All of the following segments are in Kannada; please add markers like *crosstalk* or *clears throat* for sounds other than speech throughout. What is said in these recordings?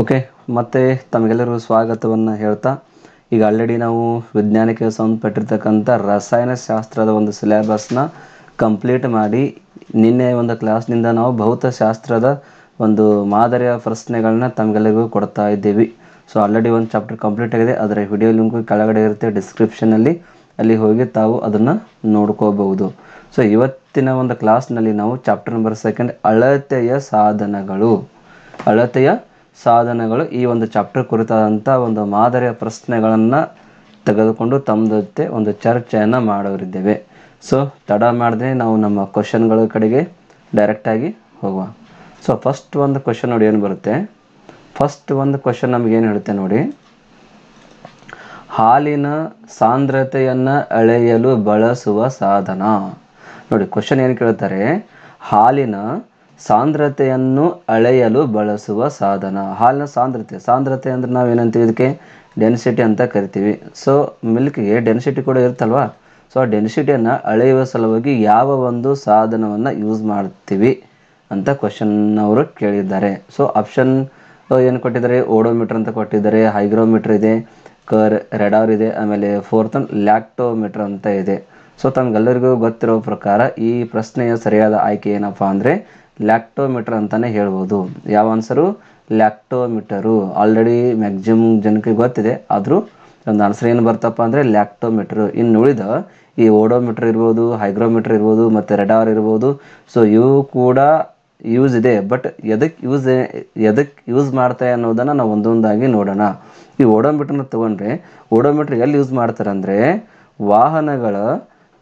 ಓಕೆ ಮತ್ತೆ ತಮಗೆಲ್ಲರಿಗೂ ಸ್ವಾಗತವನ್ನು ಹೇಳ್ತಾ ಈಗ ಆಲ್ರೆಡಿ ನಾವು ವಿಜ್ಞಾನಕ್ಕೆ ಸಂಬಂಧಪಟ್ಟಿರ್ತಕ್ಕಂಥ ರಸಾಯನಶಾಸ್ತ್ರದ ಒಂದು ಸಿಲೆಬಸ್ನ ಕಂಪ್ಲೀಟ್ ಮಾಡಿ ನಿನ್ನೆ ಒಂದು ಕ್ಲಾಸ್ನಿಂದ ನಾವು ಭೌತಶಾಸ್ತ್ರದ ಒಂದು ಮಾದರಿಯ ಪ್ರಶ್ನೆಗಳನ್ನ ತಮಗೆಲ್ಲರಿಗೂ ಕೊಡ್ತಾ ಇದ್ದೀವಿ ಸೊ ಆಲ್ರೆಡಿ ಒಂದು ಚಾಪ್ಟರ್ ಕಂಪ್ಲೀಟ್ ಆಗಿದೆ ಅದರ ವಿಡಿಯೋ ಲಿಂಕ್ ಕೆಳಗಡೆ ಇರುತ್ತೆ ಡಿಸ್ಕ್ರಿಪ್ಷನಲ್ಲಿ ಅಲ್ಲಿ ಹೋಗಿ ತಾವು ಅದನ್ನು ನೋಡ್ಕೋಬಹುದು ಸೊ ಇವತ್ತಿನ ಒಂದು ಕ್ಲಾಸ್ನಲ್ಲಿ ನಾವು ಚಾಪ್ಟರ್ ನಂಬರ್ ಸೆಕೆಂಡ್ ಅಳತೆಯ ಸಾಧನಗಳು ಅಳತೆಯ ಸಾಧನಗಳು ಈ ಒಂದು ಚಾಪ್ಟರ್ ಕುರಿತಾದಂಥ ಒಂದು ಮಾದರಿಯ ಪ್ರಶ್ನೆಗಳನ್ನು ತೆಗೆದುಕೊಂಡು ತಮ್ಮ ಒಂದು ಚರ್ಚೆಯನ್ನು ಮಾಡೋರಿದ್ದೇವೆ ಸೊ ತಡ ಮಾಡದೆ ನಾವು ನಮ್ಮ ಕ್ವಶನ್ಗಳ ಕಡೆಗೆ ಡೈರೆಕ್ಟಾಗಿ ಹೋಗುವ ಸೊ ಫಸ್ಟ್ ಒಂದು ಕ್ವಶನ್ ನೋಡಿ ಏನು ಬರುತ್ತೆ ಫಸ್ಟ್ ಒಂದು ಕ್ವಶನ್ ಏನು ಹೇಳುತ್ತೆ ನೋಡಿ ಹಾಲಿನ ಸಾಂದ್ರತೆಯನ್ನು ಅಳೆಯಲು ಬಳಸುವ ಸಾಧನ ನೋಡಿ ಕ್ವಶನ್ ಏನು ಕೇಳ್ತಾರೆ ಹಾಲಿನ ಸಾಂದ್ರತೆಯನ್ನು ಅಳೆಯಲು ಬಳಸುವ ಸಾಧನ ಹಾಲಿನ ಸಾಂದ್ರತೆ ಸಾಂದ್ರತೆ ಅಂದ್ರೆ ನಾವು ಏನಂತೀವಿ ಇದಕ್ಕೆ ಡೆನ್ಸಿಟಿ ಅಂತ ಕರಿತೀವಿ ಸೊ ಮಿಲ್ಕ್ಗೆ ಡೆನ್ಸಿಟಿ ಕೂಡ ಇರುತ್ತಲ್ವಾ ಸೊ ಆ ಡೆನ್ಸಿಟಿಯನ್ನು ಅಳೆಯುವ ಸಲುವಾಗಿ ಯಾವ ಒಂದು ಸಾಧನವನ್ನು ಯೂಸ್ ಮಾಡ್ತೀವಿ ಅಂತ ಕ್ವಶನ್ ಅವರು ಕೇಳಿದ್ದಾರೆ ಸೊ ಆಪ್ಷನ್ ಏನು ಕೊಟ್ಟಿದ್ದಾರೆ ಓಡೋಮೀಟ್ರ್ ಅಂತ ಕೊಟ್ಟಿದ್ದಾರೆ ಹೈಗ್ರೋಮೀಟ್ರ್ ಇದೆ ಕರ್ ರೆಡಾರ್ ಇದೆ ಆಮೇಲೆ ಫೋರ್ತ್ ಲ್ಯಾಕ್ಟೋಮೀಟರ್ ಲ್ಯಾಕ್ಟೋಮೀಟ್ರ್ ಅಂತ ಇದೆ ಸೊ ತಮಗೆಲ್ಲರಿಗೂ ಗೊತ್ತಿರೋ ಪ್ರಕಾರ ಈ ಪ್ರಶ್ನೆಯ ಸರಿಯಾದ ಆಯ್ಕೆ ಏನಪ್ಪಾ ಅಂದರೆ ಲ್ಯಾಕ್ಟೋಮೀಟರ್ ಅಂತಲೇ ಹೇಳ್ಬೋದು ಯಾವ ಆನ್ಸರು ಲ್ಯಾಕ್ಟೋಮೀಟರು ಆಲ್ರೆಡಿ ಮ್ಯಾಕ್ಸಿಮಮ್ ಜನಕ್ಕೆ ಗೊತ್ತಿದೆ ಆದರೂ ಒಂದು ಆನ್ಸರ್ ಏನು ಬರ್ತಪ್ಪ ಅಂದರೆ ಲ್ಯಾಕ್ಟೋಮೀಟ್ರು ಇನ್ನು ಉಳಿದ ಈ ಓಡೋಮೀಟ್ರ್ ಇರ್ಬೋದು ಹೈಗ್ರೋಮೀಟ್ರ್ ಇರ್ಬೋದು ಮತ್ತು ರೆಡಾರ್ ಇರ್ಬೋದು ಸೊ ಇವು ಕೂಡ ಯೂಸ್ ಇದೆ ಬಟ್ ಎದಕ್ಕೆ ಯೂಸ್ ಎದಕ್ಕೆ ಯೂಸ್ ಮಾಡ್ತಾ ಅನ್ನೋದನ್ನು ನಾವು ಒಂದೊಂದಾಗಿ ನೋಡೋಣ ಈ ಓಡೋಮೀಟ್ರನ್ನ ತೊಗೊಂಡ್ರೆ ಓಡೋಮೀಟ್ರ್ ಎಲ್ಲಿ ಯೂಸ್ ಮಾಡ್ತಾರೆ ಅಂದರೆ ವಾಹನಗಳ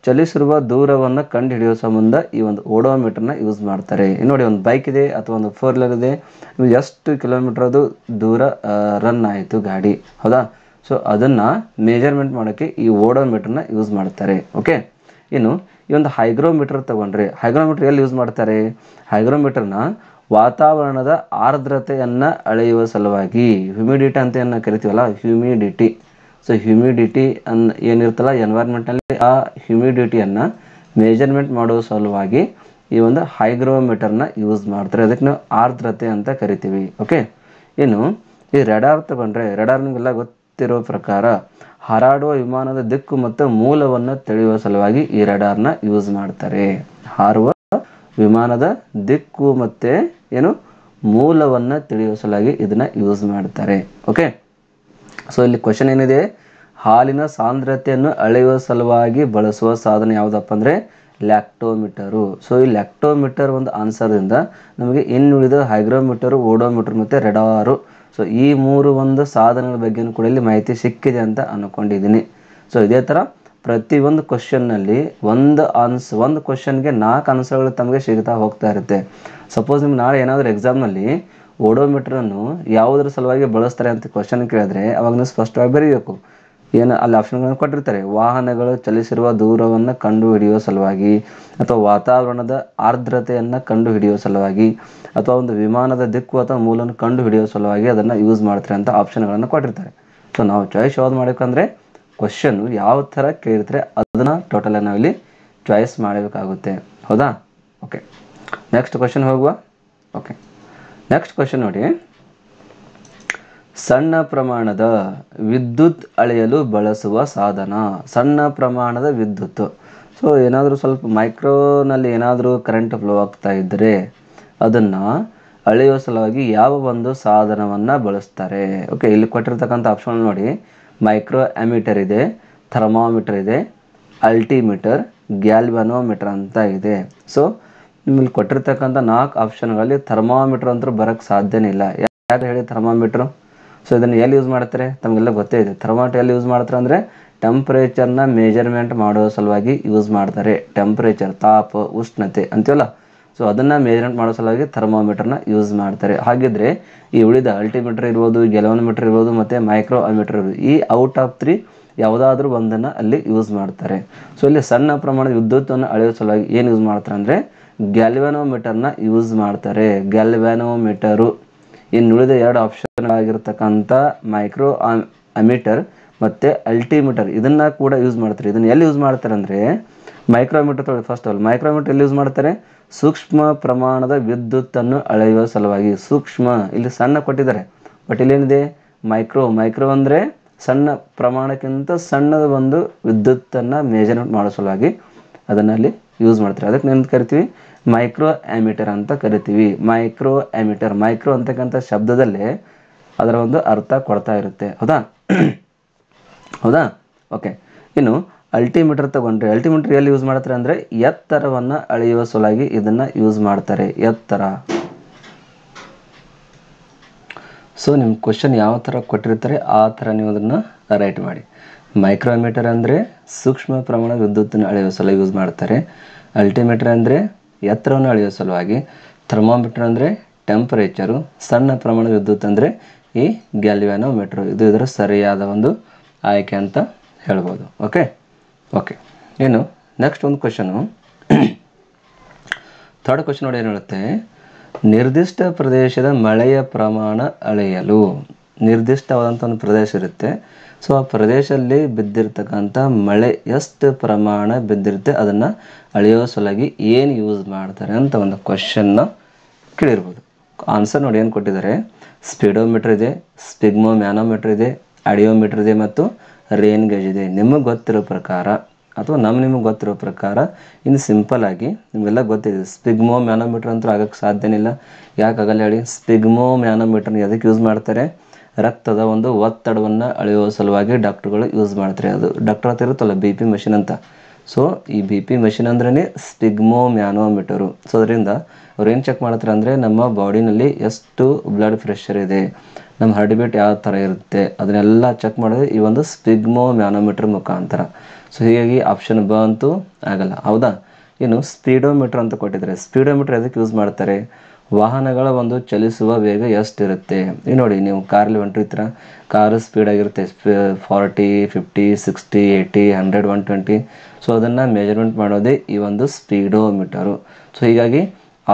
ಚಲಿಸಿರುವ ದೂರವನ್ನು ಕಂಡು ಹಿಡಿಯೋ ಸಂಬಂಧ ಈ ಒಂದು ಓಡೋಮೀಟರ್ನ ಯೂಸ್ ಮಾಡ್ತಾರೆ ನೋಡಿ ಒಂದು ಬೈಕ್ ಇದೆ ಅಥವಾ ಒಂದು ಫೋರ್ ವೀಲರ್ ಇದೆ ಎಷ್ಟು ಕಿಲೋಮೀಟರ್ ಅದು ದೂರ ರನ್ ಆಯಿತು ಗಾಡಿ ಹೌದಾ ಸೊ ಅದನ್ನು ಮೇಜರ್ಮೆಂಟ್ ಮಾಡೋಕ್ಕೆ ಈ ಓಡೋಮೀಟರ್ನ ಯೂಸ್ ಮಾಡ್ತಾರೆ ಓಕೆ ಇನ್ನು ಈ ಒಂದು ಹೈಗ್ರೋಮೀಟರ್ ತಗೊಂಡ್ರೆ ಹೈಗ್ರೋಮೀಟರ್ ಎಲ್ಲಿ ಯೂಸ್ ಮಾಡ್ತಾರೆ ಹೈಗ್ರೋಮೀಟರ್ನ ವಾತಾವರಣದ ಆರ್ದ್ರತೆಯನ್ನು ಅಳೆಯುವ ಸಲುವಾಗಿ ಹ್ಯುಮಿಡಿಟಿ ಅಂತ ಏನು ಕರಿತೀವಲ್ಲ ಹ್ಯುಮಿಡಿಟಿ ಸೊ ಹ್ಯುಮಿಡಿಟಿ ಅನ್ ಏನಿರ್ತಲ್ಲ ಎನ್ವೈರ್ಮೆಂಟಲ್ಲಿ ಆ ಹ್ಯುಮಿಡಿಟಿಯನ್ನು ಮೇಜರ್ಮೆಂಟ್ ಮಾಡುವ ಸಲುವಾಗಿ ಈ ಒಂದು ಹೈಗ್ರೋಮೀಟರ್ನ ಯೂಸ್ ಮಾಡ್ತಾರೆ ಅದಕ್ಕೆ ನಾವು ಆರ್ದ್ರತೆ ಅಂತ ಕರಿತೀವಿ ಓಕೆ ಇನ್ನು ಈ ರೆಡಾರ್ ತಗೊಂಡ್ರೆ ರೆಡಾರ್ ನಿಮಗೆಲ್ಲ ಗೊತ್ತಿರೋ ಪ್ರಕಾರ ಹಾರಾಡುವ ವಿಮಾನದ ದಿಕ್ಕು ಮತ್ತು ಮೂಲವನ್ನು ತಿಳಿಯುವ ಸಲುವಾಗಿ ಈ ರೆಡಾರ್ನ ಯೂಸ್ ಮಾಡ್ತಾರೆ ಹಾರುವ ವಿಮಾನದ ದಿಕ್ಕು ಮತ್ತು ಏನು ಮೂಲವನ್ನು ತಿಳಿಯುವ ಸಲುವಾಗಿ ಇದನ್ನ ಯೂಸ್ ಮಾಡ್ತಾರೆ ಓಕೆ ಸೊ ಇಲ್ಲಿ ಕ್ವಶನ್ ಏನಿದೆ ಹಾಲಿನ ಸಾಂದ್ರತೆಯನ್ನು ಅಳೆಯುವ ಸಲುವಾಗಿ ಬಳಸುವ ಸಾಧನ ಯಾವುದಪ್ಪ ಅಂದರೆ ಲ್ಯಾಕ್ಟೋಮೀಟರು ಸೊ ಈ ಲ್ಯಾಕ್ಟೋಮೀಟರ್ ಒಂದು ಆನ್ಸರ್ದಿಂದ ನಮಗೆ ಇನ್ನುಳಿದ ಹೈಗ್ರೋಮೀಟರು ಓಡೋಮೀಟರ್ ಮತ್ತು ರೆಡಾರು ಸೊ ಈ ಮೂರು ಒಂದು ಸಾಧನಗಳ ಬಗ್ಗೆನೂ ಕೂಡ ಇಲ್ಲಿ ಮಾಹಿತಿ ಸಿಕ್ಕಿದೆ ಅಂತ ಅಂದ್ಕೊಂಡಿದ್ದೀನಿ ಸೊ ಇದೇ ಥರ ಪ್ರತಿಯೊಂದು ಕ್ವಶನ್ನಲ್ಲಿ ಒಂದು ಆನ್ಸ್ ಒಂದು ಕ್ವಶನ್ಗೆ ನಾಲ್ಕು ಆನ್ಸರ್ಗಳು ತಮಗೆ ಸಿಗ್ತಾ ಹೋಗ್ತಾ ಇರುತ್ತೆ ಸಪೋಸ್ ನಿಮ್ಗೆ ನಾಳೆ ಏನಾದರೂ ಎಕ್ಸಾಮ್ನಲ್ಲಿ ಓಡೋಮೀಟ್ರನ್ನು ಯಾವುದರ ಸಲುವಾಗಿ ಬಳಸ್ತಾರೆ ಅಂತ ಕ್ವಶನ್ ಕೇಳಿದ್ರೆ ಅವಾಗ ನೀವು ಸ್ಪಷ್ಟವಾಗಿ ಬರೀಬೇಕು ಏನು ಅಲ್ಲಿ ಆಪ್ಷನ್ಗಳನ್ನು ಕೊಟ್ಟಿರ್ತಾರೆ ವಾಹನಗಳು ಚಲಿಸಿರುವ ದೂರವನ್ನು ಕಂಡು ಹಿಡಿಯುವ ಸಲುವಾಗಿ ಅಥವಾ ವಾತಾವರಣದ ಆರ್ದ್ರತೆಯನ್ನು ಕಂಡು ಹಿಡಿಯುವ ಸಲುವಾಗಿ ಅಥವಾ ಒಂದು ವಿಮಾನದ ದಿಕ್ಕು ಅಥವಾ ಮೂಲವನ್ನು ಕಂಡು ಹಿಡಿಯುವ ಸಲುವಾಗಿ ಅದನ್ನು ಯೂಸ್ ಮಾಡ್ತಾರೆ ಅಂತ ಆಪ್ಷನ್ಗಳನ್ನು ಕೊಟ್ಟಿರ್ತಾರೆ ಸೊ ನಾವು ಚಾಯ್ಸ್ ಯಾವ್ದು ಮಾಡಬೇಕಂದ್ರೆ ಕ್ವಶನ್ನು ಯಾವ ಥರ ಕೇಳಿರ್ತಾರೆ ಅದನ್ನು ಟೋಟಲಾಗಿ ನಾವಿಲ್ಲಿ ಚಾಯ್ಸ್ ಮಾಡಬೇಕಾಗುತ್ತೆ ಹೌದಾ ಓಕೆ ನೆಕ್ಸ್ಟ್ ಕ್ವಶನ್ ಹೋಗುವ ಓಕೆ ನೆಕ್ಸ್ಟ್ ಕ್ವಶನ್ ನೋಡಿ ಸಣ್ಣ ಪ್ರಮಾಣದ ವಿದ್ಯುತ್ ಅಳೆಯಲು ಬಳಸುವ ಸಾಧನ ಸಣ್ಣ ಪ್ರಮಾಣದ ವಿದ್ಯುತ್ ಸೊ ಏನಾದರೂ ಸ್ವಲ್ಪ ಮೈಕ್ರೋನಲ್ಲಿ ಏನಾದರೂ ಕರೆಂಟ್ ಫ್ಲೋ ಆಗ್ತಾ ಇದ್ದರೆ ಅದನ್ನು ಅಳೆಯುವ ಸಲುವಾಗಿ ಯಾವ ಒಂದು ಸಾಧನವನ್ನು ಬಳಸ್ತಾರೆ ಓಕೆ ಇಲ್ಲಿ ಕೊಟ್ಟಿರ್ತಕ್ಕಂಥ ಆಪ್ಷನ್ ನೋಡಿ ಮೈಕ್ರೋ ಅಮೀಟರ್ ಇದೆ ಥರ್ಮಾಮೀಟರ್ ಇದೆ ಅಲ್ಟಿಮೀಟರ್ ಗ್ಯಾಲ್ವನೋಮೀಟರ್ ಅಂತ ಇದೆ ಸೊ ನಿಮ್ಮಲ್ಲಿ ಕೊಟ್ಟಿರ್ತಕ್ಕಂಥ ನಾಲ್ಕು ಆಪ್ಷನ್ಗಳಲ್ಲಿ ಥರ್ಮಾಮೀಟ್ರ್ ಅಂತೂ ಬರೋಕ್ಕೆ ಸಾಧ್ಯನೇ ಇಲ್ಲ ಯಾರು ಹೇಳಿ ಥರ್ಮಾಮೀಟ್ರು ಸೊ ಇದನ್ನು ಎಲ್ಲಿ ಯೂಸ್ ಮಾಡ್ತಾರೆ ತಮಗೆಲ್ಲ ಗೊತ್ತೇ ಇದೆ ಥರ್ಮಾಮೀಟ್ರ್ ಎಲ್ಲಿ ಯೂಸ್ ಮಾಡ್ತಾರೆ ಅಂದರೆ ಟೆಂಪ್ರೇಚರ್ನ ಮೇಜರ್ಮೆಂಟ್ ಮಾಡೋ ಸಲುವಾಗಿ ಯೂಸ್ ಮಾಡ್ತಾರೆ ಟೆಂಪ್ರೇಚರ್ ತಾಪ ಉಷ್ಣತೆ ಅಂತೀವಲ್ಲ ಸೊ ಅದನ್ನು ಮೇಜರ್ಮೆಂಟ್ ಮಾಡೋ ಸಲುವಾಗಿ ಥರ್ಮಾಮೀಟ್ರನ್ನ ಯೂಸ್ ಮಾಡ್ತಾರೆ ಹಾಗಿದ್ರೆ ಈ ಉಳಿದ ಅಲ್ಟಿಮೀಟರ್ ಇರ್ಬೋದು ಮೀಟ್ರ್ ಇರ್ಬೋದು ಮತ್ತು ಮೈಕ್ರೋ ಇರ್ಬೋದು ಈ ಔಟ್ ಆಫ್ ತ್ರೀ ಯಾವುದಾದ್ರೂ ಒಂದನ್ನು ಅಲ್ಲಿ ಯೂಸ್ ಮಾಡ್ತಾರೆ ಸೊ ಇಲ್ಲಿ ಸಣ್ಣ ಪ್ರಮಾಣದ ವಿದ್ಯುತ್ತನ್ನು ಅಳೆಯೋ ಸಲುವಾಗಿ ಏನು ಯೂಸ್ ಮಾಡ್ತಾರೆ ಅಂದರೆ ಗ್ಯಾಲ್ವ್ಯಾನೋಮೀಟರ್ನ ಯೂಸ್ ಮಾಡ್ತಾರೆ ಗ್ಯಾಲ್ವ್ಯಾನೋಮೀಟರು ಇನ್ನು ಉಳಿದ ಎರಡು ಆಪ್ಷನ್ ಆಗಿರ್ತಕ್ಕಂಥ ಮೈಕ್ರೋ ಅಮೀಟರ್ ಮತ್ತು ಅಲ್ಟಿಮೀಟರ್ ಇದನ್ನು ಕೂಡ ಯೂಸ್ ಮಾಡ್ತಾರೆ ಇದನ್ನು ಎಲ್ಲಿ ಯೂಸ್ ಮಾಡ್ತಾರೆ ಅಂದರೆ ಮೈಕ್ರೋಮೀಟರ್ ತೊಗೊಳ್ಳಿ ಫಸ್ಟ್ ಆಲ್ ಮೈಕ್ರೋಮೀಟರ್ ಎಲ್ಲಿ ಯೂಸ್ ಮಾಡ್ತಾರೆ ಸೂಕ್ಷ್ಮ ಪ್ರಮಾಣದ ವಿದ್ಯುತ್ತನ್ನು ಅಳೆಯುವ ಸಲುವಾಗಿ ಸೂಕ್ಷ್ಮ ಇಲ್ಲಿ ಸಣ್ಣ ಕೊಟ್ಟಿದ್ದಾರೆ ಬಟ್ ಇಲ್ಲೇನಿದೆ ಮೈಕ್ರೋ ಮೈಕ್ರೋ ಅಂದರೆ ಸಣ್ಣ ಪ್ರಮಾಣಕ್ಕಿಂತ ಸಣ್ಣದ ಒಂದು ವಿದ್ಯುತ್ತನ್ನು ಮೇಜರ್ಮೆಂಟ್ ಮಾಡೋ ಸಲುವಾಗಿ ಅದನ್ನಲ್ಲಿ ಯೂಸ್ ಮಾಡ್ತಾರೆ ಅದಕ್ಕೆ ನೆನ್ದು ಕರಿತೀವಿ ಮೈಕ್ರೋ ಆಮಿಟರ್ ಅಂತ ಕರಿತೀವಿ ಮೈಕ್ರೋ ಆಮಿಟರ್ ಮೈಕ್ರೋ ಅಂತಕ್ಕಂಥ ಶಬ್ದದಲ್ಲೇ ಅದರ ಒಂದು ಅರ್ಥ ಕೊಡ್ತಾ ಇರುತ್ತೆ ಹೌದಾ *clears throat* ಹೌದಾ ಓಕೆ ಇನ್ನು ಅಲ್ಟಿಮೀಟರ್ ತಗೊಂಡ್ರೆ ಅಲ್ಟಿಮೀಟರ್ ಎಲ್ಲಿ ಯೂಸ್ ಮಾಡ್ತಾರೆ ಅಂದರೆ ಎತ್ತರವನ್ನು ಅಳೆಯುವ ಸಲುವಾಗಿ ಇದನ್ನು ಯೂಸ್ ಮಾಡ್ತಾರೆ ಎತ್ತರ ಸೊ ನಿಮ್ಮ ಕ್ವಶನ್ ಯಾವ ಥರ ಕೊಟ್ಟಿರ್ತಾರೆ ಆ ಥರ ನೀವು ಅದನ್ನು ರೈಟ್ ಮಾಡಿ ಮೈಕ್ರೋಮೀಟರ್ ಅಂದರೆ ಸೂಕ್ಷ್ಮ ಪ್ರಮಾಣ ವಿದ್ಯುತ್ತನ್ನು ಅಳೆಯುವ ಸಲ ಯೂಸ್ ಮಾಡ್ತಾರೆ ಅಲ್ಟಿಮೀಟರ್ ಅಂದರೆ ಎತ್ತರವನ್ನು ಅಳೆಯುವ ಸಲುವಾಗಿ ಥರ್ಮಾಮೀಟರ್ ಅಂದರೆ ಟೆಂಪರೇಚರು ಸಣ್ಣ ಪ್ರಮಾಣದ ವಿದ್ಯುತ್ ಅಂದರೆ ಈ ಗ್ಯಾಲ್ವ್ಯಾನೋಮೀಟ್ರ್ ಇದು ಇದರ ಸರಿಯಾದ ಒಂದು ಆಯ್ಕೆ ಅಂತ ಹೇಳ್ಬೋದು ಓಕೆ ಓಕೆ ಏನು ನೆಕ್ಸ್ಟ್ ಒಂದು ಕ್ವಶನು ಥರ್ಡ್ ಕ್ವಶನ್ ನೋಡಿ ಏನು ಹೇಳುತ್ತೆ ನಿರ್ದಿಷ್ಟ ಪ್ರದೇಶದ ಮಳೆಯ ಪ್ರಮಾಣ ಅಳೆಯಲು ನಿರ್ದಿಷ್ಟವಾದಂಥ ಒಂದು ಪ್ರದೇಶ ಇರುತ್ತೆ ಸೊ ಆ ಪ್ರದೇಶದಲ್ಲಿ ಬಿದ್ದಿರ್ತಕ್ಕಂಥ ಮಳೆ ಎಷ್ಟು ಪ್ರಮಾಣ ಬಿದ್ದಿರುತ್ತೆ ಅದನ್ನು ಅಳೆಯೋ ಸಲುವಾಗಿ ಏನು ಯೂಸ್ ಮಾಡ್ತಾರೆ ಅಂತ ಒಂದು ಕ್ವಶನ್ನ ಕೇಳಿರ್ಬೋದು ಆನ್ಸರ್ ನೋಡಿ ಏನು ಕೊಟ್ಟಿದ್ದಾರೆ ಸ್ಪೀಡೋಮೀಟ್ರ್ ಇದೆ ಸ್ಪಿಗ್ಮೋ ಮ್ಯಾನೋಮೀಟ್ರ್ ಇದೆ ಅಡಿಯೋಮೀಟ್ರ್ ಇದೆ ಮತ್ತು ರೇನ್ ಗೇಜ್ ಇದೆ ನಿಮಗೆ ಗೊತ್ತಿರೋ ಪ್ರಕಾರ ಅಥವಾ ನಮ್ಮ ನಿಮಗೆ ಗೊತ್ತಿರೋ ಪ್ರಕಾರ ಇನ್ನು ಸಿಂಪಲ್ ಆಗಿ ನಿಮಗೆಲ್ಲ ಗೊತ್ತಿದೆ ಸ್ಪಿಗ್ಮೋ ಮ್ಯಾನೋಮೀಟ್ರ್ ಅಂತೂ ಆಗೋಕ್ಕೆ ಸಾಧ್ಯನಿಲ್ಲ ಯಾಕೆ ಯಾಕಾಗಲ್ಲ ಹೇಳಿ ಸ್ಪಿಗ್ಮೋ ಮ್ಯಾನೋಮೀಟ್ರನ್ನ ಅದಕ್ಕೆ ಯೂಸ್ ಮಾಡ್ತಾರೆ ರಕ್ತದ ಒಂದು ಒತ್ತಡವನ್ನು ಅಳೆಯುವ ಸಲುವಾಗಿ ಡಾಕ್ಟ್ರುಗಳು ಯೂಸ್ ಮಾಡ್ತಾರೆ ಅದು ಡಾಕ್ಟರ್ ಹತ್ತಿರುತ್ತಲ್ಲ ಬಿ ಪಿ ಮೆಷಿನ್ ಅಂತ ಸೊ ಈ ಬಿ ಪಿ ಮೆಷಿನ್ ಅಂದ್ರೇ ಸ್ಟಿಗ್ಮೋ ಮ್ಯಾನೋಮೀಟರು ಸೊ ಅದರಿಂದ ಅವ್ರು ಏನು ಚೆಕ್ ಮಾಡ್ತಾರೆ ಅಂದರೆ ನಮ್ಮ ಬಾಡಿನಲ್ಲಿ ಎಷ್ಟು ಬ್ಲಡ್ ಪ್ರೆಷರ್ ಇದೆ ನಮ್ಮ ಹಾರ್ಟ್ ಬೀಟ್ ಯಾವ ಥರ ಇರುತ್ತೆ ಅದನ್ನೆಲ್ಲ ಚೆಕ್ ಮಾಡೋದು ಈ ಒಂದು ಸ್ಪಿಗ್ಮೋ ಮ್ಯಾನೋಮೀಟರ್ ಮುಖಾಂತರ ಸೊ ಹೀಗಾಗಿ ಆಪ್ಷನ್ ಬ ಅಂತೂ ಆಗಲ್ಲ ಹೌದಾ ಇನ್ನು ಸ್ಪೀಡೋಮೀಟರ್ ಅಂತ ಕೊಟ್ಟಿದ್ದಾರೆ ಸ್ಪೀಡೋಮೀಟರ್ ಅದಕ್ಕೆ ಯೂಸ್ ಮಾಡ್ತಾರೆ ವಾಹನಗಳ ಒಂದು ಚಲಿಸುವ ವೇಗ ಎಷ್ಟಿರುತ್ತೆ ಈ ನೋಡಿ ನೀವು ಕಾರಲ್ಲಿ ಹೊಂಟಿರ್ತೀರ ಕಾರು ಸ್ಪೀಡಾಗಿರುತ್ತೆ forty fifty sixty eighty hundred one twenty so ಅದನ್ನು ಮೆಜರ್ಮೆಂಟ್ ಮಾಡೋದೇ ಈ ಒಂದು ಸ್ಪೀಡೋಮೀಟರು ಸೊ ಹೀಗಾಗಿ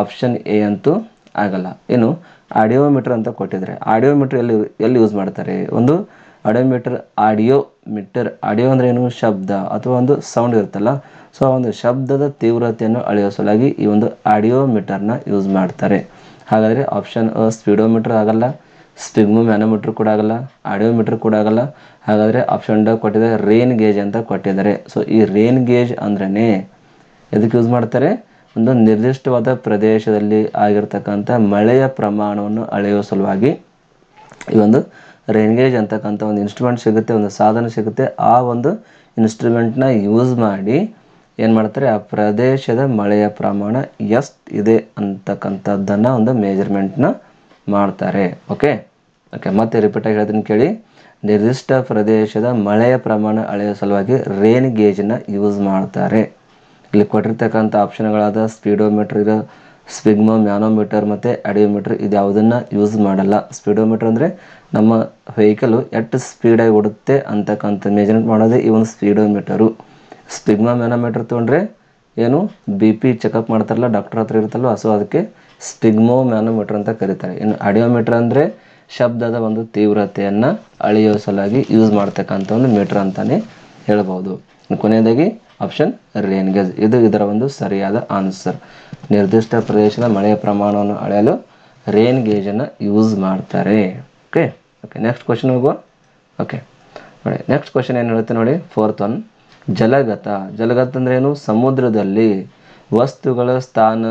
ಆಪ್ಷನ್ ಎ ಅಂತೂ ಆಗಲ್ಲ ಏನು ಆಡಿಯೋಮೀಟರ್ ಅಂತ ಕೊಟ್ಟಿದ್ದಾರೆ ಆಡಿಯೋಮೀಟರ್ ಎಲ್ಲಿ ಎಲ್ಲಿ ಯೂಸ್ ಮಾಡ್ತಾರೆ ಒಂದು ಆಡಿಯೋಮೀಟರ್ ಆಡಿಯೋ ಮೀಟರ್ ಆಡಿಯೋ ಅಂದರೆ ಏನು ಶಬ್ದ ಅಥವಾ ಒಂದು ಸೌಂಡ್ ಇರುತ್ತಲ್ಲ ಸೊ ಆ ಒಂದು ಶಬ್ದದ ತೀವ್ರತೆಯನ್ನು ಅಳೆಯೋ ಸಲಾಗಿ ಈ ಒಂದು ಆಡಿಯೋ ಮೀಟರ್ನ ಯೂಸ್ ಮಾಡ್ತಾರೆ ಹಾಗಾದರೆ ಆಪ್ಷನ್ ಸ್ಪೀಡೋ ಸ್ಪೀಡೋಮೀಟರ್ ಆಗಲ್ಲ ಸ್ಪಿಗ್ಮು ಮ್ಯಾನೋಮೀಟ್ರ್ ಕೂಡ ಆಗಲ್ಲ ಆಡಿಯೋ ಮೀಟ್ರ್ ಕೂಡ ಆಗಲ್ಲ ಹಾಗಾದರೆ ಆಪ್ಷನ್ ಡ ಕೊಟ್ಟಿದ್ದಾರೆ ರೇನ್ ಗೇಜ್ ಅಂತ ಕೊಟ್ಟಿದ್ದಾರೆ ಸೊ ಈ ರೇನ್ ಗೇಜ್ ಅಂದ್ರೇ ಎದಕ್ಕೆ ಯೂಸ್ ಮಾಡ್ತಾರೆ ಒಂದು ನಿರ್ದಿಷ್ಟವಾದ ಪ್ರದೇಶದಲ್ಲಿ ಆಗಿರ್ತಕ್ಕಂಥ ಮಳೆಯ ಪ್ರಮಾಣವನ್ನು ಅಳೆಯುವ ಸಲುವಾಗಿ ಈ ಒಂದು ಗೇಜ್ ಅಂತಕ್ಕಂಥ ಒಂದು ಇನ್ಸ್ಟ್ರೂಮೆಂಟ್ ಸಿಗುತ್ತೆ ಒಂದು ಸಾಧನ ಸಿಗುತ್ತೆ ಆ ಒಂದು ಇನ್ಸ್ಟ್ರೂಮೆಂಟ್ನ ಯೂಸ್ ಮಾಡಿ ಏನು ಮಾಡ್ತಾರೆ ಆ ಪ್ರದೇಶದ ಮಳೆಯ ಪ್ರಮಾಣ ಎಷ್ಟು ಇದೆ ಅಂತಕ್ಕಂಥದ್ದನ್ನು ಒಂದು ಮೇಜರ್ಮೆಂಟ್ನ ಮಾಡ್ತಾರೆ ಓಕೆ ಓಕೆ ಮತ್ತೆ ರಿಪೀಟಾಗಿ ಹೇಳ್ತೀನಿ ಕೇಳಿ ನಿರ್ದಿಷ್ಟ ಪ್ರದೇಶದ ಮಳೆಯ ಪ್ರಮಾಣ ಅಳೆಯುವ ಸಲುವಾಗಿ ರೇನ್ ಗೇಜನ್ನ ಯೂಸ್ ಮಾಡ್ತಾರೆ ಇಲ್ಲಿ ಕೊಟ್ಟಿರ್ತಕ್ಕಂಥ ಆಪ್ಷನ್ಗಳಾದ ಸ್ಪೀಡೋಮೀಟ್ರ್ ಇರೋ ಸ್ಪಿಗ್ಮೋ ಮ್ಯಾನೋಮೀಟರ್ ಮತ್ತು ಅಡಿಯೋಮೀಟರ್ ಇದು ಯಾವುದನ್ನು ಯೂಸ್ ಮಾಡಲ್ಲ ಸ್ಪೀಡೋಮೀಟರ್ ಅಂದರೆ ನಮ್ಮ ವೆಹಿಕಲು ಎಷ್ಟು ಸ್ಪೀಡಾಗಿ ಓಡುತ್ತೆ ಅಂತಕ್ಕಂಥ ಮೇಜರ್ಮೆಂಟ್ ಮಾಡೋದೇ ಈ ಒಂದು ಸ್ಪೀಡೋಮೀಟರು ಸ್ಪಿಗ್ಮಾ ಮ್ಯಾನೋಮೀಟರ್ ತೊಗೊಂಡ್ರೆ ಏನು ಬಿ ಪಿ ಚೆಕಪ್ ಮಾಡ್ತಾರಲ್ಲ ಡಾಕ್ಟರ್ ಹತ್ರ ಇರುತ್ತಲ್ಲ ಸೊ ಅದಕ್ಕೆ ಸ್ಪಿಗ್ಮೋ ಮ್ಯಾನೋಮೀಟರ್ ಅಂತ ಕರೀತಾರೆ ಇನ್ನು ಆಡಿಯೋಮೀಟರ್ ಅಂದರೆ ಶಬ್ದದ ಒಂದು ತೀವ್ರತೆಯನ್ನು ಅಳೆಯೋ ಸಲಾಗಿ ಯೂಸ್ ಮಾಡ್ತಕ್ಕಂಥ ಒಂದು ಮೀಟರ್ ಅಂತಲೇ ಹೇಳ್ಬೋದು ಕೊನೆಯದಾಗಿ ಆಪ್ಷನ್ ರೇನ್ಗೇಜ್ ಇದು ಇದರ ಒಂದು ಸರಿಯಾದ ಆನ್ಸರ್ ನಿರ್ದಿಷ್ಟ ಪ್ರದೇಶದ ಮಳೆಯ ಪ್ರಮಾಣವನ್ನು ಅಳೆಯಲು ರೇನ್ ಗೇಜನ್ನು ಯೂಸ್ ಮಾಡ್ತಾರೆ ಓಕೆ ಓಕೆ ನೆಕ್ಸ್ಟ್ ಕ್ವಶನ್ ಹೋಗುವ ಓಕೆ ನೋಡಿ ನೆಕ್ಸ್ಟ್ ಕ್ವಶನ್ ಏನು ಹೇಳುತ್ತೆ ನೋಡಿ ಫೋರ್ತ್ ಒನ್ ಜಲಗತ ಜಲಗತ ಏನು ಸಮುದ್ರದಲ್ಲಿ ವಸ್ತುಗಳ ಸ್ಥಾನ